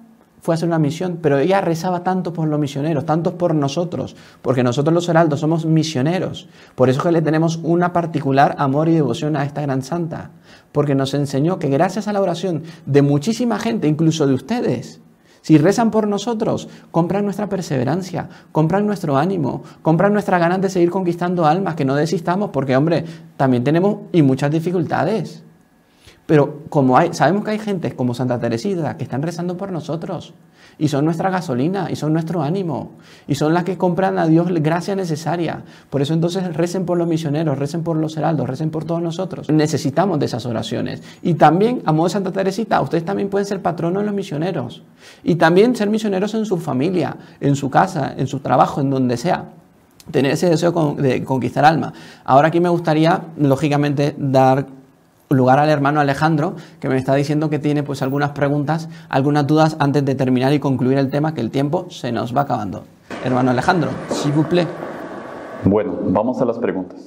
fue a hacer una misión, pero ella rezaba tanto por los misioneros, tanto por nosotros, porque nosotros los heraldos somos misioneros. Por eso es que le tenemos una particular amor y devoción a esta gran santa, porque nos enseñó que gracias a la oración de muchísima gente, incluso de ustedes, si rezan por nosotros, compran nuestra perseverancia, compran nuestro ánimo, compran nuestra ganas de seguir conquistando almas, que no desistamos, porque hombre, también tenemos y muchas dificultades. Pero como hay, sabemos que hay gente como Santa Teresita que están rezando por nosotros, y son nuestra gasolina, y son nuestro ánimo, y son las que compran a Dios gracia necesaria. Por eso entonces recen por los misioneros, recen por los heraldos, recen por todos nosotros. Necesitamos de esas oraciones. Y también, a modo de Santa Teresita, ustedes también pueden ser patronos de los misioneros, y también ser misioneros en su familia, en su casa, en su trabajo, en donde sea tener ese deseo de conquistar alma. Ahora aquí me gustaría, lógicamente, dar lugar al hermano Alejandro, que me está diciendo que tiene pues algunas preguntas, algunas dudas antes de terminar y concluir el tema, que el tiempo se nos va acabando. Hermano Alejandro, si vous plaît. Bueno, vamos a las preguntas.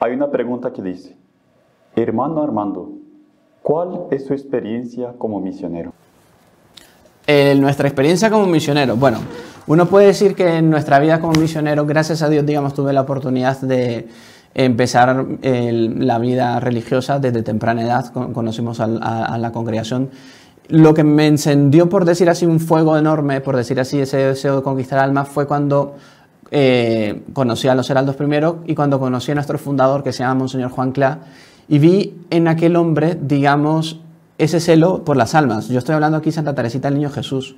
Hay una pregunta que dice, hermano Armando, ¿cuál es su experiencia como misionero? nuestra experiencia como misionero, bueno, uno puede decir que en nuestra vida como misionero, gracias a Dios, digamos, tuve la oportunidad de empezar eh, la vida religiosa desde temprana edad, conocimos a, la congregación. Lo que me encendió, por decir así, un fuego enorme, por decir así, ese deseo de conquistar almas, fue cuando eh, conocí a los Heraldos primero y cuando conocí a nuestro fundador, que se llama Monseñor Juan Cla y vi en aquel hombre, digamos, ese celo por las almas. Yo estoy hablando aquí Santa Teresita el Niño Jesús.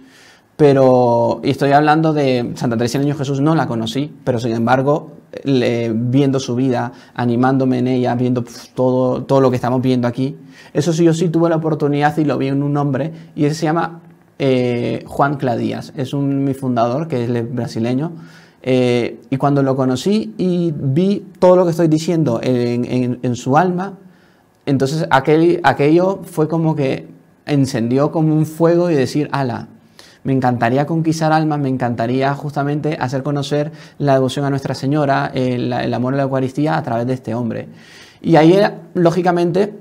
Pero, y estoy hablando de Santa Teresa del Niño Jesús, no la conocí, pero sin embargo, viendo su vida, animándome en ella, viendo todo, todo lo que estamos viendo aquí, eso sí, yo sí tuve la oportunidad y lo vi en un hombre, y ese se llama eh, Juan Cladías, es un, mi fundador, que es brasileño, eh, y cuando lo conocí y vi todo lo que estoy diciendo en, en su alma, entonces aquel, aquello fue como que encendió como un fuego y decir, ala, me encantaría conquistar almas, me encantaría justamente hacer conocer la devoción a Nuestra Señora, el, amor a la Eucaristía a través de este hombre. Y ahí, lógicamente,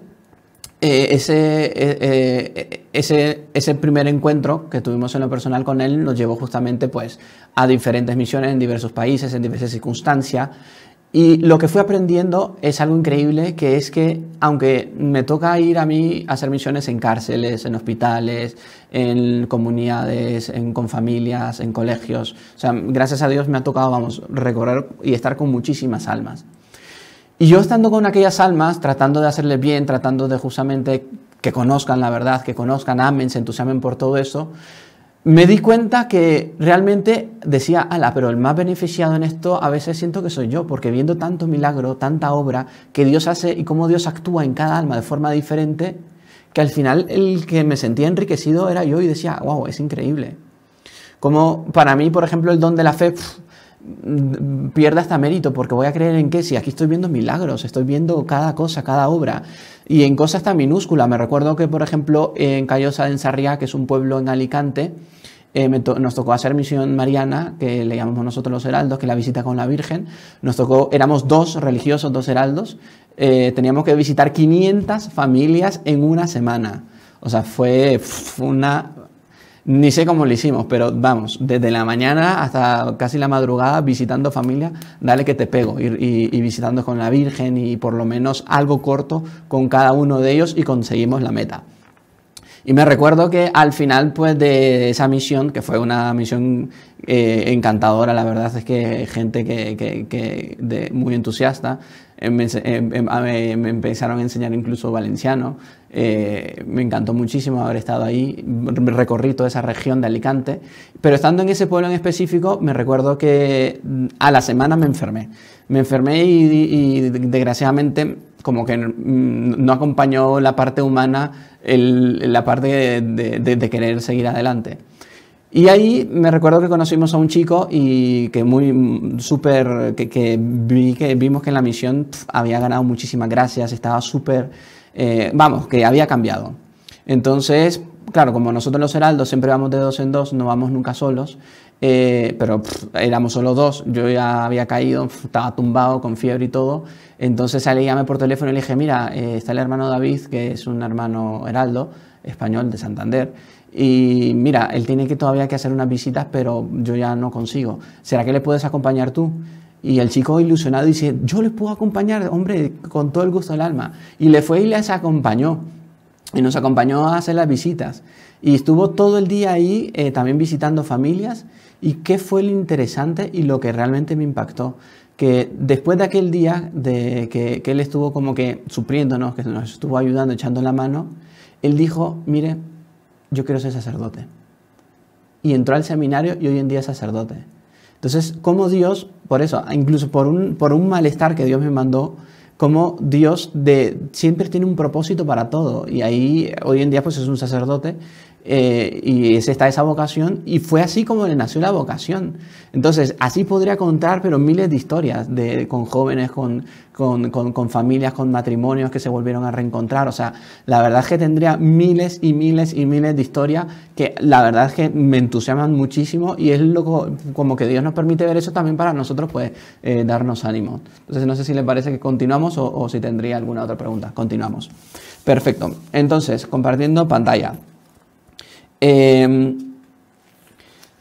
eh, ese, eh, eh, ese, ese, primer encuentro que tuvimos en lo personal con él nos llevó justamente pues, a diferentes misiones en diversos países, en diversas circunstancias. Y lo que fui aprendiendo es algo increíble, que es que aunque me toca ir a mí a hacer misiones en cárceles, en hospitales, en comunidades, en, con familias, en colegios, o sea, gracias a Dios me ha tocado, vamos, recorrer y estar con muchísimas almas. Y yo estando con aquellas almas, tratando de hacerles bien, tratando de justamente que conozcan la verdad, que conozcan, amen, se entusiasmen por todo eso, me di cuenta que realmente decía, ala, pero el más beneficiado en esto a veces siento que soy yo, porque viendo tanto milagro, tanta obra que Dios hace y cómo Dios actúa en cada alma de forma diferente, que al final el que me sentía enriquecido era yo y decía, wow, es increíble. Como para mí, por ejemplo, el don de la fe pierda hasta mérito, porque voy a creer en qué, si aquí estoy viendo milagros, estoy viendo cada cosa, cada obra, y en cosas tan minúsculas. Me recuerdo que, por ejemplo, en Callosa de Ensarriá, que es un pueblo en Alicante, eh, nos tocó hacer misión mariana, que le llamamos nosotros los heraldos, que la visita con la Virgen. Nos tocó, éramos dos religiosos, dos heraldos, eh, teníamos que visitar 500 familias en una semana. O sea, fue una ni sé cómo lo hicimos, pero vamos, desde la mañana hasta casi la madrugada visitando familia, dale que te pego, y, y, visitando con la Virgen y por lo menos algo corto con cada uno de ellos y conseguimos la meta. Y me recuerdo que al final pues de esa misión, que fue una misión eh, encantadora, la verdad es que gente que, muy entusiasta, Em, em, eh, me, empezaron a enseñar incluso valenciano, eh, me encantó muchísimo haber estado ahí, recorrí toda esa región de Alicante, pero estando en ese pueblo en específico, me recuerdo que mm, a la semana me enfermé, me enfermé y, desgraciadamente como que mm, no acompañó la parte humana, la parte de querer seguir adelante. Y ahí me recuerdo que conocimos a un chico y que muy mm, súper, que, que, vi, que vimos que en la misión había ganado muchísimas gracias, estaba súper, eh, vamos, que había cambiado. Entonces, claro, como nosotros los heraldos siempre vamos de dos en dos, no vamos nunca solos, eh, pero éramos solo dos, yo ya había caído, estaba tumbado con fiebre y todo, entonces salí, llamé por teléfono y le dije, mira, eh, está el hermano David, que es un hermano heraldo español de Santander, y mira, él tiene que todavía que hacer unas visitas, pero yo ya no consigo. ¿Será que le puedes acompañar tú? Y el chico ilusionado dice, yo le puedo acompañar, hombre, con todo el gusto del alma. Y le fue y les acompañó. Y nos acompañó a hacer las visitas. Y estuvo todo el día ahí eh, también visitando familias. ¿Y qué fue lo interesante y lo que realmente me impactó? Que después de aquel día de que, que él estuvo como que supliéndonos, que nos estuvo ayudando, echando la mano, él dijo, mire, yo quiero ser sacerdote. Y entró al seminario y hoy en día es sacerdote. Entonces, como Dios, por eso, incluso por un, por un malestar que Dios me mandó, como Dios de, siempre tiene un propósito para todo. Y ahí hoy en día pues es un sacerdote, eh, y y está esa vocación, y fue así como le nació la vocación. Entonces, así podría contar, pero miles de historias con jóvenes, con, familias, con matrimonios que se volvieron a reencontrar. O sea, la verdad es que tendría miles y miles y miles de historias que la verdad es que me entusiasman muchísimo y es lo, como que Dios nos permite ver eso también para nosotros, pues, eh, darnos ánimo. Entonces, no sé si le parece que continuamos o si tendría alguna otra pregunta. Continuamos. Perfecto. Entonces, compartiendo pantalla. Em,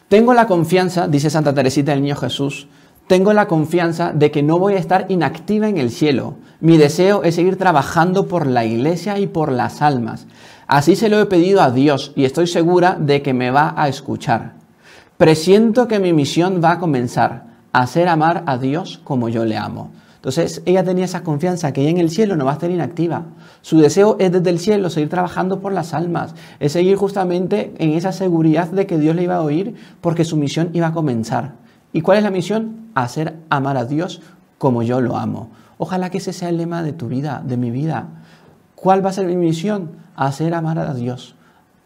tengo la confianza, dice Santa Teresita del Niño Jesús, tengo la confianza de que no voy a estar inactiva en el cielo. Mi deseo es seguir trabajando por la iglesia y por las almas. Así se lo he pedido a Dios y estoy segura de que me va a escuchar. Presiento que mi misión va a comenzar, a hacer amar a Dios como yo le amo. Entonces ella tenía esa confianza que ella en el cielo no va a estar inactiva. Su deseo es desde el cielo seguir trabajando por las almas, es seguir justamente en esa seguridad de que Dios le iba a oír porque su misión iba a comenzar. ¿Y cuál es la misión? Hacer amar a Dios como yo lo amo. Ojalá que ese sea el lema de tu vida, de mi vida. ¿Cuál va a ser mi misión? Hacer amar a Dios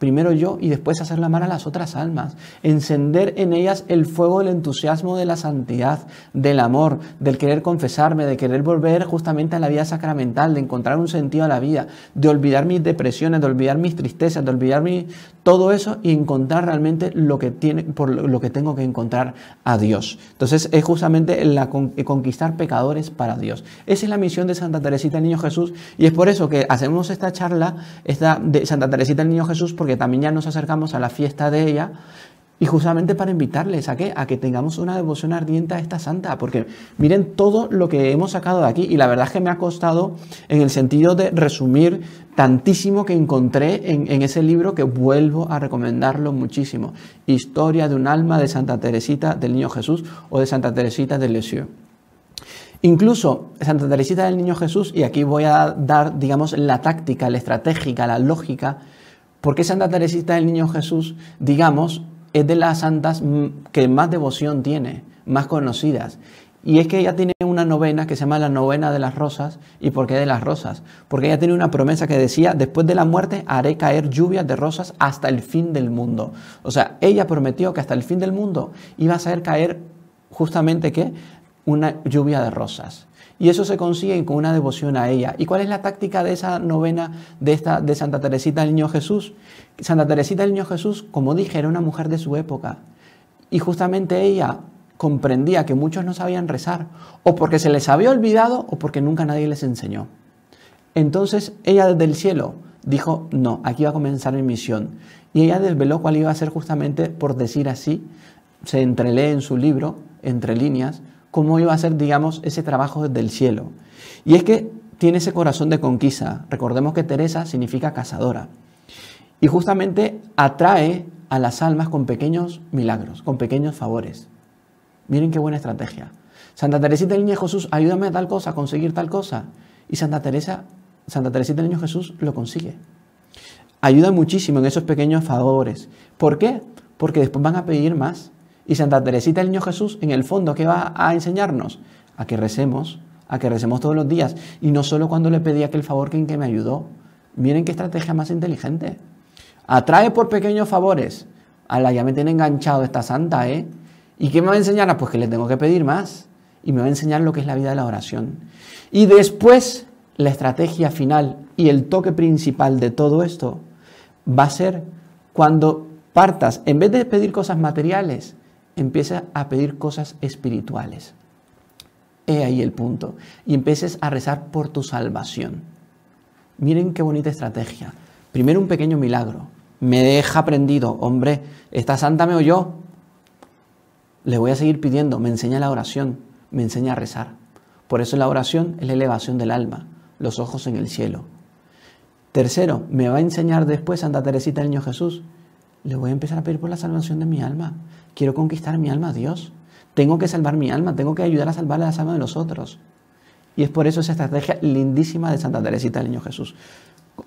primero yo y después la amar a las otras almas, encender en ellas el fuego del entusiasmo de la santidad, del amor, del querer confesarme, de querer volver justamente a la vida sacramental, de encontrar un sentido a la vida, de olvidar mis depresiones, de olvidar mis tristezas, de olvidar mi, todo eso y encontrar realmente lo que tiene por lo que tengo que encontrar a Dios. Entonces es justamente la eh, conquistar pecadores para Dios. Esa es la misión de Santa Teresita el Niño Jesús y es por eso que hacemos esta charla esta de Santa Teresita el Niño Jesús porque también ya nos acercamos a la fiesta de ella. Y justamente para invitarles a que, a que tengamos una devoción ardiente a esta santa, porque miren todo lo que hemos sacado de aquí y la verdad es que me ha costado en el sentido de resumir tantísimo que encontré en, ese libro que vuelvo a recomendarlo muchísimo, Historia de un alma de Santa Teresita del Niño Jesús o de Santa Teresita de Lisieux. Incluso Santa Teresita del Niño Jesús, y aquí voy a dar, digamos, la táctica, la estratégica, la lógica porque Santa Teresita del Niño Jesús, digamos, es de las santas que más devoción tiene, más conocidas? Y es que ella tiene una novena que se llama la novena de las rosas. ¿Y por qué de las rosas? Porque ella tiene una promesa que decía, después de la muerte haré caer lluvias de rosas hasta el fin del mundo. O sea, ella prometió que hasta el fin del mundo iba a hacer caer justamente qué? Una lluvia de rosas y eso se consigue con una devoción a ella. ¿Y cuál es la táctica de esa novena de, esta, de Santa Teresita del Niño Jesús? Santa Teresita del Niño Jesús, como dije, era una mujer de su época y justamente ella comprendía que muchos no sabían rezar o porque se les había olvidado o porque nunca nadie les enseñó. Entonces ella desde el cielo dijo, no, aquí va a comenzar mi misión. Y ella desveló cuál iba a ser justamente, por decir así, se entrelee en su libro, entre líneas, cómo iba a ser, digamos, ese trabajo desde el cielo. Y es que tiene ese corazón de conquista. Recordemos que Teresa significa cazadora. Y justamente atrae a las almas con pequeños milagros, con pequeños favores. Miren qué buena estrategia. Santa Teresita del Niño Jesús, ayúdame a tal cosa, a conseguir tal cosa. Y Santa Teresa, Santa Teresita del Niño Jesús lo consigue. Ayuda muchísimo en esos pequeños favores. ¿Por qué? Porque después van a pedir más y Santa Teresita el Niño Jesús, en el fondo, ¿qué va a enseñarnos? A que recemos, a que recemos todos los días. Y no solo cuando le pedí aquel favor que que me ayudó. Miren qué estrategia más inteligente. Atrae por pequeños favores. A la ya me tiene enganchado esta santa, ¿eh? ¿Y qué me va a enseñar? Ah, pues que le tengo que pedir más. Y me va a enseñar lo que es la vida de la oración. Y después, la estrategia final y el toque principal de todo esto va a ser cuando partas, en vez de pedir cosas materiales, empieza a pedir cosas espirituales. He ahí el punto. Y empieces a rezar por tu salvación. Miren qué bonita estrategia. Primero un pequeño milagro. Me deja prendido, hombre, esta santa me oyó. Le voy a seguir pidiendo, me enseña la oración, me enseña a rezar. Por eso la oración es la elevación del alma, los ojos en el cielo. Tercero, me va a enseñar después Santa Teresita del Niño Jesús le voy a empezar a pedir por la salvación de mi alma. Quiero conquistar mi alma a Dios. Tengo que salvar mi alma, tengo que ayudar a salvar las almas de los otros. Y es por eso esa estrategia lindísima de Santa Teresita del Niño Jesús.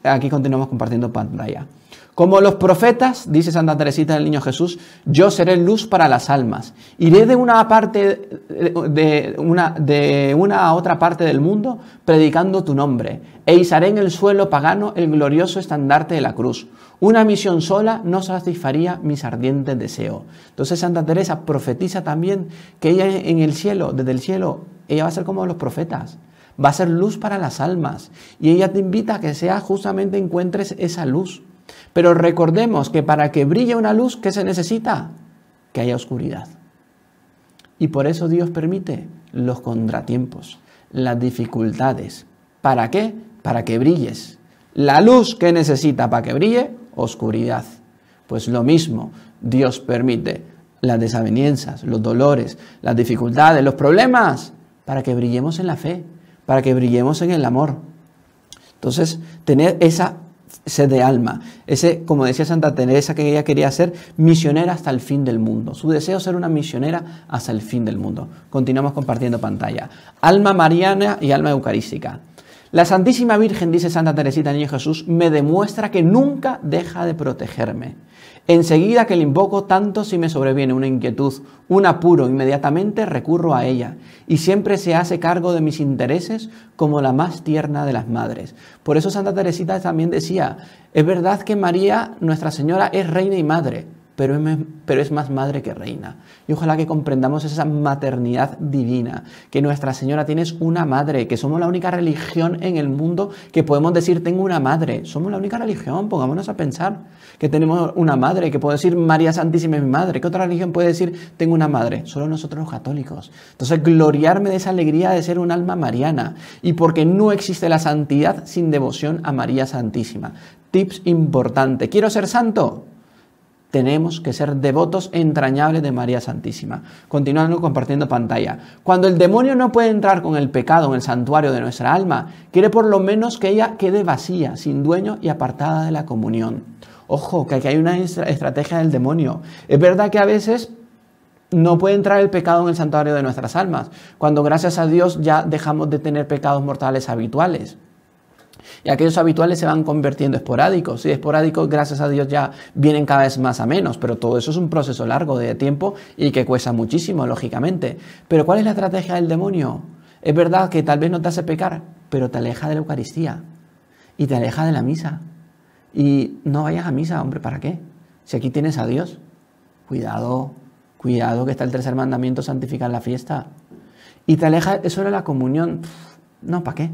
Aquí continuamos compartiendo pantalla. Como los profetas, dice Santa Teresita del Niño Jesús, yo seré luz para las almas. Iré de una parte de una, de una a otra parte del mundo predicando tu nombre, e izaré en el suelo pagano el glorioso estandarte de la cruz. Una misión sola no satisfaría mis ardientes deseos. Entonces Santa Teresa profetiza también que ella en el cielo, desde el cielo, ella va a ser como los profetas. Va a ser luz para las almas. Y ella te invita a que sea justamente encuentres esa luz. Pero recordemos que para que brille una luz, ¿qué se necesita? Que haya oscuridad. Y por eso Dios permite los contratiempos, las dificultades. ¿Para qué? Para que brilles. La luz que necesita para que brille oscuridad. Pues lo mismo, Dios permite las desavenencias, los dolores, las dificultades, los problemas, para que brillemos en la fe, para que brillemos en el amor. Entonces, tener esa sed de alma, ese, como decía Santa Teresa, que ella quería ser misionera hasta el fin del mundo. Su deseo es ser una misionera hasta el fin del mundo. Continuamos compartiendo pantalla. Alma mariana y alma eucarística. La Santísima Virgen, dice Santa Teresita Niño Jesús, me demuestra que nunca deja de protegerme. Enseguida que le invoco, tanto si me sobreviene una inquietud, un apuro, inmediatamente recurro a ella y siempre se hace cargo de mis intereses como la más tierna de las madres. Por eso Santa Teresita también decía, es verdad que María, Nuestra Señora, es reina y madre, pero, es más madre que reina. Y ojalá que comprendamos esa maternidad divina, que Nuestra Señora tiene una madre, que somos la única religión en el mundo que podemos decir tengo una madre. Somos la única religión, pongámonos a pensar, que tenemos una madre, que puedo decir María Santísima es mi madre. ¿Qué otra religión puede decir tengo una madre? Solo nosotros los católicos. Entonces, gloriarme de esa alegría de ser un alma mariana y porque no existe la santidad sin devoción a María Santísima. Tips importante. ¿Quiero ser santo? Tenemos que ser devotos entrañables de María Santísima. Continuando compartiendo pantalla. Cuando el demonio no puede entrar con el pecado en el santuario de nuestra alma, quiere por lo menos que ella quede vacía, sin dueño y apartada de la comunión. Ojo, que aquí hay una estrategia del demonio. Es verdad que a veces no puede entrar el pecado en el santuario de nuestras almas, cuando gracias a Dios ya dejamos de tener pecados mortales habituales. Y aquellos habituales se van convirtiendo esporádicos. Y esporádicos, gracias a Dios, ya vienen cada vez más a menos. Pero todo eso es un proceso largo de tiempo y que cuesta muchísimo, lógicamente. Pero ¿cuál es la estrategia del demonio? Es verdad que tal vez no te hace pecar, pero te aleja de la Eucaristía. Y te aleja de la misa. Y no vayas a misa, hombre, ¿para qué? Si aquí tienes a Dios. Cuidado, cuidado que está el tercer mandamiento, santificar la fiesta. Y te aleja, eso era la comunión. No, ¿para qué?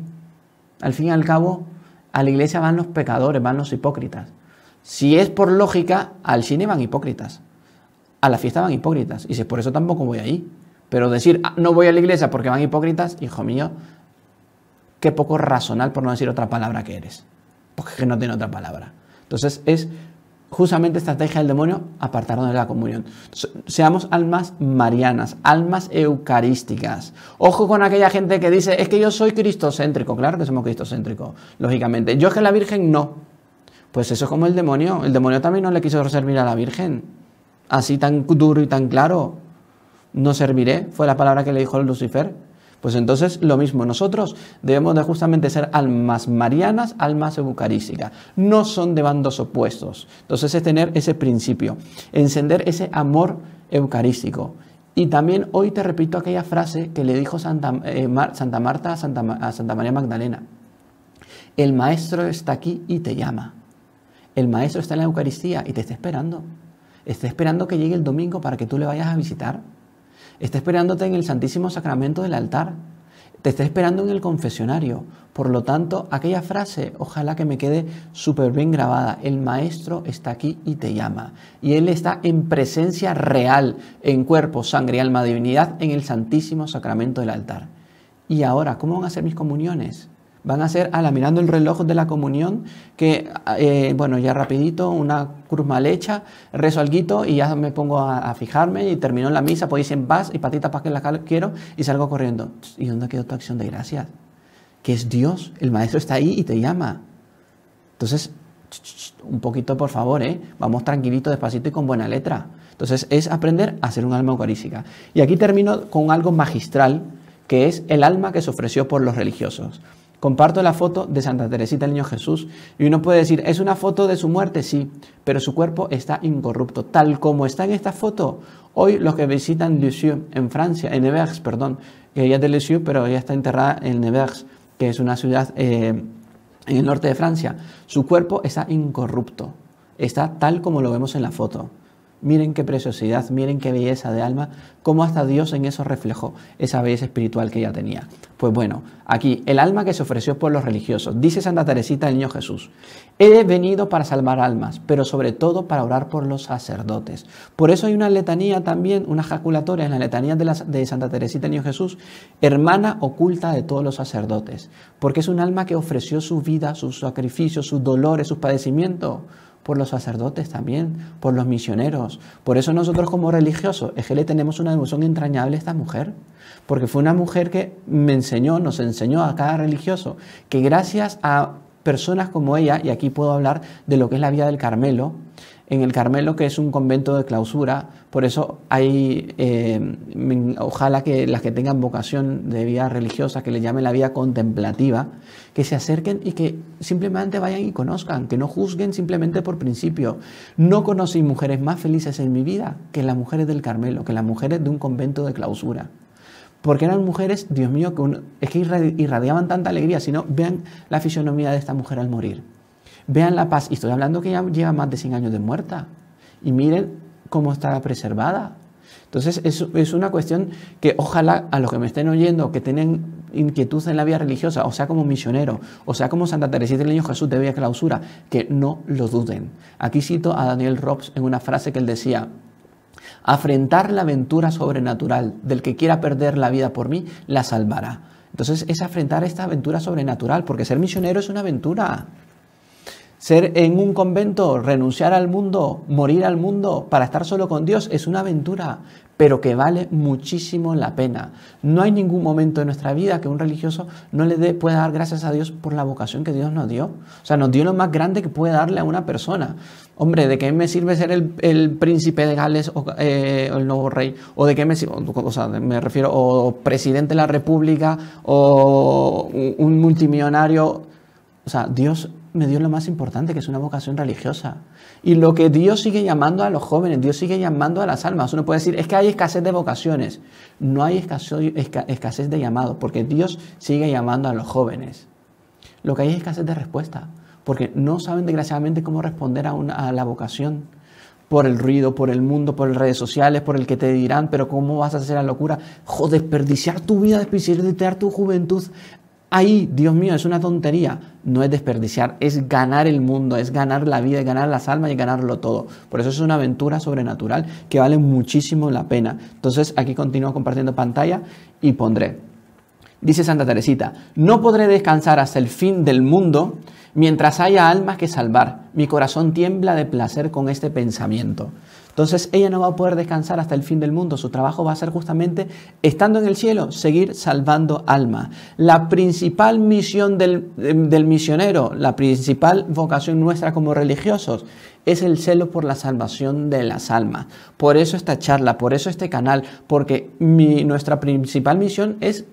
Al fin y al cabo, a la iglesia van los pecadores, van los hipócritas. Si es por lógica, al cine van hipócritas. A la fiesta van hipócritas. Y si es por eso tampoco voy ahí. Pero decir, ah, no voy a la iglesia porque van hipócritas, hijo mío, qué poco razonal, por no decir otra palabra que eres. Porque no tiene otra palabra. Entonces es justamente estrategia del demonio, apartarnos de la comunión. Seamos almas marianas, almas eucarísticas. Ojo con aquella gente que dice, es que yo soy cristocéntrico. Claro que somos cristocéntricos, lógicamente. Yo es que la Virgen no. Pues eso es como el demonio. El demonio también no le quiso servir a la Virgen. Así tan duro y tan claro. No serviré, fue la palabra que le dijo Lucifer. Pues entonces lo mismo, nosotros debemos justamente ser almas marianas, almas eucarísticas. No son de bandos opuestos. Entonces es tener ese principio, encender ese amor eucarístico. Y también hoy te repito aquella frase que le dijo Santa, eh, Marta Santa, a Santa María Magdalena. El Maestro está aquí y te llama. El Maestro está en la Eucaristía y te está esperando. Está esperando que llegue el domingo para que tú le vayas a visitar está esperándote en el Santísimo Sacramento del altar, te está esperando en el confesionario. Por lo tanto, aquella frase, ojalá que me quede súper bien grabada, el Maestro está aquí y te llama. Y Él está en presencia real, en cuerpo, sangre y alma, divinidad, en el Santísimo Sacramento del altar. ¿Y ahora cómo van a ser mis comuniones? van a ser a la mirando el reloj de la comunión, que eh, bueno, ya rapidito, una cruz mal hecha, rezo algo y ya me pongo a, fijarme y termino la misa, pues dicen vas y patita para que la quiero y salgo corriendo. ¿Y dónde quedó tu acción de gracias? Que es Dios, el maestro está ahí y te llama. Entonces, un poquito por favor, ¿eh? vamos tranquilito, despacito y con buena letra. Entonces, es aprender a ser un alma eucarística. Y aquí termino con algo magistral, que es el alma que se ofreció por los religiosos. Comparto la foto de Santa Teresita el Niño Jesús y uno puede decir, ¿es una foto de su muerte? Sí, pero su cuerpo está incorrupto. Tal como está en esta foto, hoy los que visitan Lisieux en Francia, en Nevers, perdón, que ella es de Lisieux, pero ella está enterrada en Nevers, que es una ciudad eh, en el norte de Francia, su cuerpo está incorrupto, está tal como lo vemos en la foto. Miren qué preciosidad, miren qué belleza de alma, cómo hasta Dios en eso reflejó esa belleza espiritual que ella tenía. Pues bueno, aquí el alma que se ofreció por los religiosos, dice Santa Teresita del Niño Jesús, he venido para salvar almas, pero sobre todo para orar por los sacerdotes. Por eso hay una letanía también, una jaculatoria en la letanía de, de Santa Teresita del Niño Jesús, hermana oculta de todos los sacerdotes, porque es un alma que ofreció su vida, sus sacrificios, sus dolores, sus padecimientos por los sacerdotes también, por los misioneros. Por eso nosotros como religiosos es que le tenemos una devoción entrañable a esta mujer, porque fue una mujer que me enseñó, nos enseñó a cada religioso, que gracias a personas como ella, y aquí puedo hablar de lo que es la Vía del Carmelo, en el Carmelo, que es un convento de clausura, por eso hay, eh, ojalá que las que tengan vocación de vida religiosa, que le llamen la vida contemplativa, que se acerquen y que simplemente vayan y conozcan, que no juzguen simplemente por principio. No conocí mujeres más felices en mi vida que las mujeres del Carmelo, que las mujeres de un convento de clausura porque eran mujeres, Dios mío, que es que irradiaban tanta alegría, si no, vean la fisonomía de esta mujer al morir. Vean la paz, y estoy hablando que ya lleva más de 100 años de muerta, y miren cómo está preservada. Entonces es, es una cuestión que ojalá a los que me estén oyendo, que tienen inquietud en la vida religiosa, o sea como misionero, o sea como Santa Teresita del Niño Jesús de Vía Clausura, que no lo duden. Aquí cito a Daniel Robs en una frase que él decía, afrentar la aventura sobrenatural del que quiera perder la vida por mí, la salvará. Entonces es afrentar esta aventura sobrenatural, porque ser misionero es una aventura. Ser en un convento, renunciar al mundo, morir al mundo para estar solo con Dios es una aventura, pero que vale muchísimo la pena. No hay ningún momento en nuestra vida que un religioso no le dé, pueda dar gracias a Dios por la vocación que Dios nos dio. O sea, nos dio lo más grande que puede darle a una persona. Hombre, ¿de qué me sirve ser el, príncipe de Gales eh, o, el nuevo rey? ¿O de qué me sirve? O sea, me refiero, o presidente de la República, o un multimillonario. O sea, Dios me dio lo más importante, que es una vocación religiosa. Y lo que Dios sigue llamando a los jóvenes, Dios sigue llamando a las almas. Uno puede decir, es que hay escasez de vocaciones. No hay escasez de llamados, porque Dios sigue llamando a los jóvenes. Lo que hay es escasez de respuesta, porque no saben desgraciadamente cómo responder a, a la vocación. Por el ruido, por el mundo, por las redes sociales, por el que te dirán, pero ¿cómo vas a hacer la locura? Joder, desperdiciar tu vida, desperdiciar tu juventud ahí, Dios mío, es una tontería. No es desperdiciar, es ganar el mundo, es ganar la vida, es ganar las almas y ganarlo todo. Por eso es una aventura sobrenatural que vale muchísimo la pena. Entonces aquí continúo compartiendo pantalla y pondré Dice Santa Teresita, no podré descansar hasta el fin del mundo mientras haya almas que salvar. Mi corazón tiembla de placer con este pensamiento. Entonces ella no va a poder descansar hasta el fin del mundo. Su trabajo va a ser justamente, estando en el cielo, seguir salvando almas. La principal misión del, del, misionero, la principal vocación nuestra como religiosos, es el celo por la salvación de las almas. Por eso esta charla, por eso este canal, porque mi, nuestra principal misión es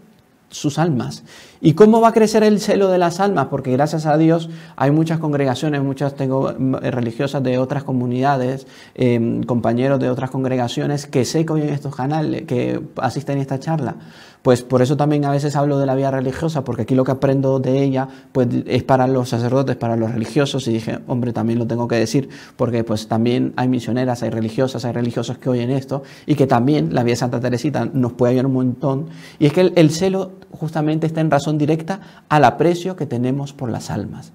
sus almas. ¿Y cómo va a crecer el celo de las almas? Porque gracias a Dios hay muchas congregaciones, muchas tengo mm, religiosas de otras comunidades, em, compañeros de otras congregaciones que sé que oyen estos canales, que asisten a esta charla. Pues por eso también a veces hablo de la vida religiosa, porque aquí lo que aprendo de ella pues, es para los sacerdotes, para los religiosos, y dije, hombre, también lo tengo que decir, porque pues también hay misioneras, hay religiosas, hay religiosos que oyen esto, y que también la vida de Santa Teresita nos puede ayudar un montón, y es que el celo justamente está en razón directa al aprecio que tenemos por las almas.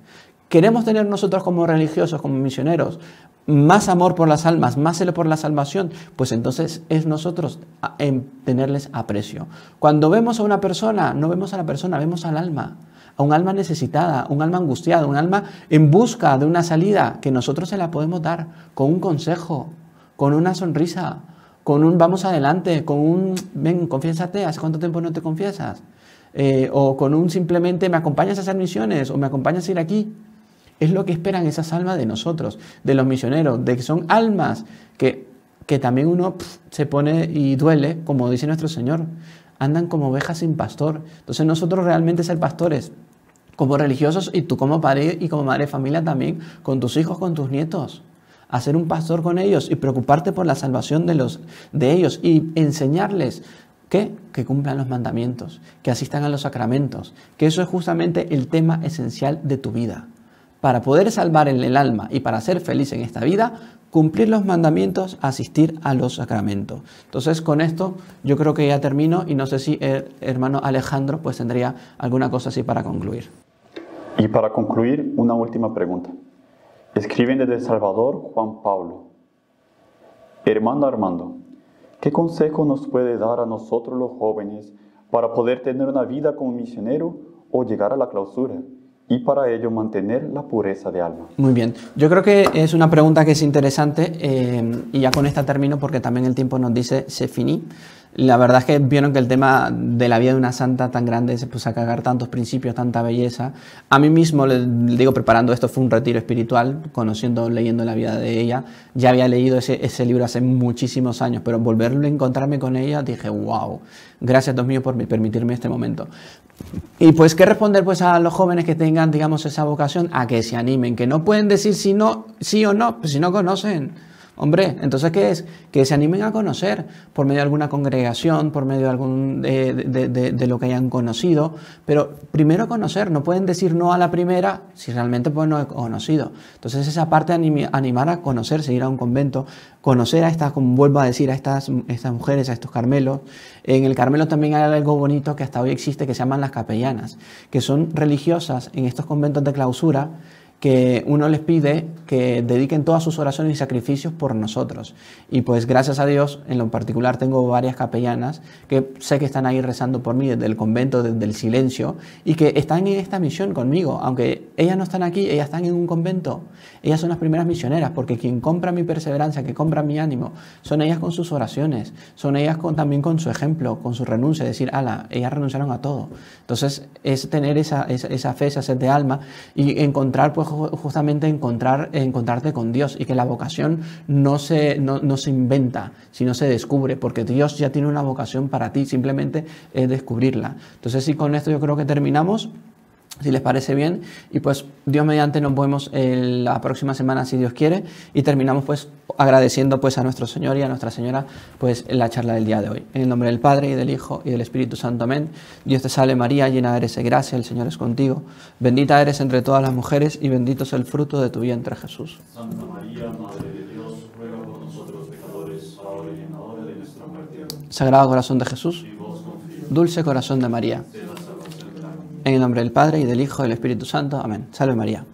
¿Queremos tener nosotros como religiosos, como misioneros, más amor por las almas, más celo por la salvación? Pues entonces es nosotros en tenerles aprecio. Cuando vemos a una persona, no vemos a la persona, vemos al alma, a un alma necesitada, un alma angustiada, un alma en busca de una salida que nosotros se la podemos dar con un consejo, con una sonrisa, con un vamos adelante, con un ven, confiésate, ¿hace cuánto tiempo no te confiesas? Eh, o con un simplemente me acompañas a hacer misiones o me acompañas a ir aquí. Es lo que esperan esas almas de nosotros, de los misioneros, de que son almas que, también uno se pone y duele, como dice nuestro Señor. Andan como ovejas sin pastor. Entonces nosotros realmente ser pastores, como religiosos y tú como padre y como madre de familia también, con tus hijos, con tus nietos. Hacer un pastor con ellos y preocuparte por la salvación de, los, de ellos y enseñarles Que cumplan los mandamientos, que asistan a los sacramentos, que eso es justamente el tema esencial de tu vida para poder salvar en el alma y para ser feliz en esta vida, cumplir los mandamientos, asistir a los sacramentos. Entonces, con esto yo creo que ya termino y no sé si el hermano Alejandro pues tendría alguna cosa así para concluir. Y para concluir, una última pregunta. Escriben desde El Salvador Juan Pablo. Hermano Armando, ¿qué consejo nos puede dar a nosotros los jóvenes para poder tener una vida como misionero o llegar a la clausura? y para ello mantener la pureza de alma? Muy bien, yo creo que es una pregunta que es interesante eh, y ya con esta termino porque también el tiempo nos dice se finí la verdad es que vieron que el tema de la vida de una santa tan grande se puso a cagar tantos principios, tanta belleza. A mí mismo, le digo, preparando esto fue un retiro espiritual, conociendo, leyendo la vida de ella. Ya había leído ese, libro hace muchísimos años, pero volverlo a encontrarme con ella, dije, wow, gracias Dios mío por permitirme este momento. Y pues, ¿qué responder pues a los jóvenes que tengan, digamos, esa vocación? A que se animen, que no pueden decir si no, sí o no, pues, si no conocen. Hombre, entonces, ¿qué es? Que se animen a conocer por medio de alguna congregación, por medio de, algún, de, lo que hayan conocido, pero primero conocer, no pueden decir no a la primera si realmente pues no han conocido. Entonces, esa parte de animar a conocer, seguir a un convento, conocer a estas, como vuelvo a decir, a estas, estas mujeres, a estos carmelos. En el Carmelo también hay algo bonito que hasta hoy existe que se llaman las capellanas, que son religiosas en estos conventos de clausura que uno les pide que dediquen todas sus oraciones y sacrificios por nosotros. Y pues gracias a Dios, en lo particular tengo varias capellanas que sé que están ahí rezando por mí desde el convento, desde el silencio, y que están en esta misión conmigo, aunque ellas no están aquí, ellas están en un convento. Ellas son las primeras misioneras, porque quien compra mi perseverancia, que compra mi ánimo, son ellas con sus oraciones, son ellas con, también con su ejemplo, con su renuncia, decir, ala, ellas renunciaron a todo. Entonces es tener esa, esa fe, esa sed de alma y encontrar pues justamente encontrar, encontrarte con Dios y que la vocación no se, no, no se inventa, sino se descubre, porque Dios ya tiene una vocación para ti, simplemente es descubrirla. Entonces, si con esto yo creo que terminamos si les parece bien. Y pues Dios mediante nos vemos eh, la próxima semana si Dios quiere. Y terminamos pues agradeciendo pues a nuestro Señor y a nuestra Señora pues la charla del día de hoy. En el nombre del Padre y del Hijo y del Espíritu Santo. Amén. Dios te salve María, llena eres de gracia, el Señor es contigo. Bendita eres entre todas las mujeres y bendito es el fruto de tu vientre Jesús. Santa María, Madre de Dios, ruega por nosotros pecadores, ahora y en la hora de nuestra muerte. Sagrado Corazón de Jesús. Dulce Corazón de María. En el nombre del Padre, y del Hijo, y del Espíritu Santo. Amén. Salve María.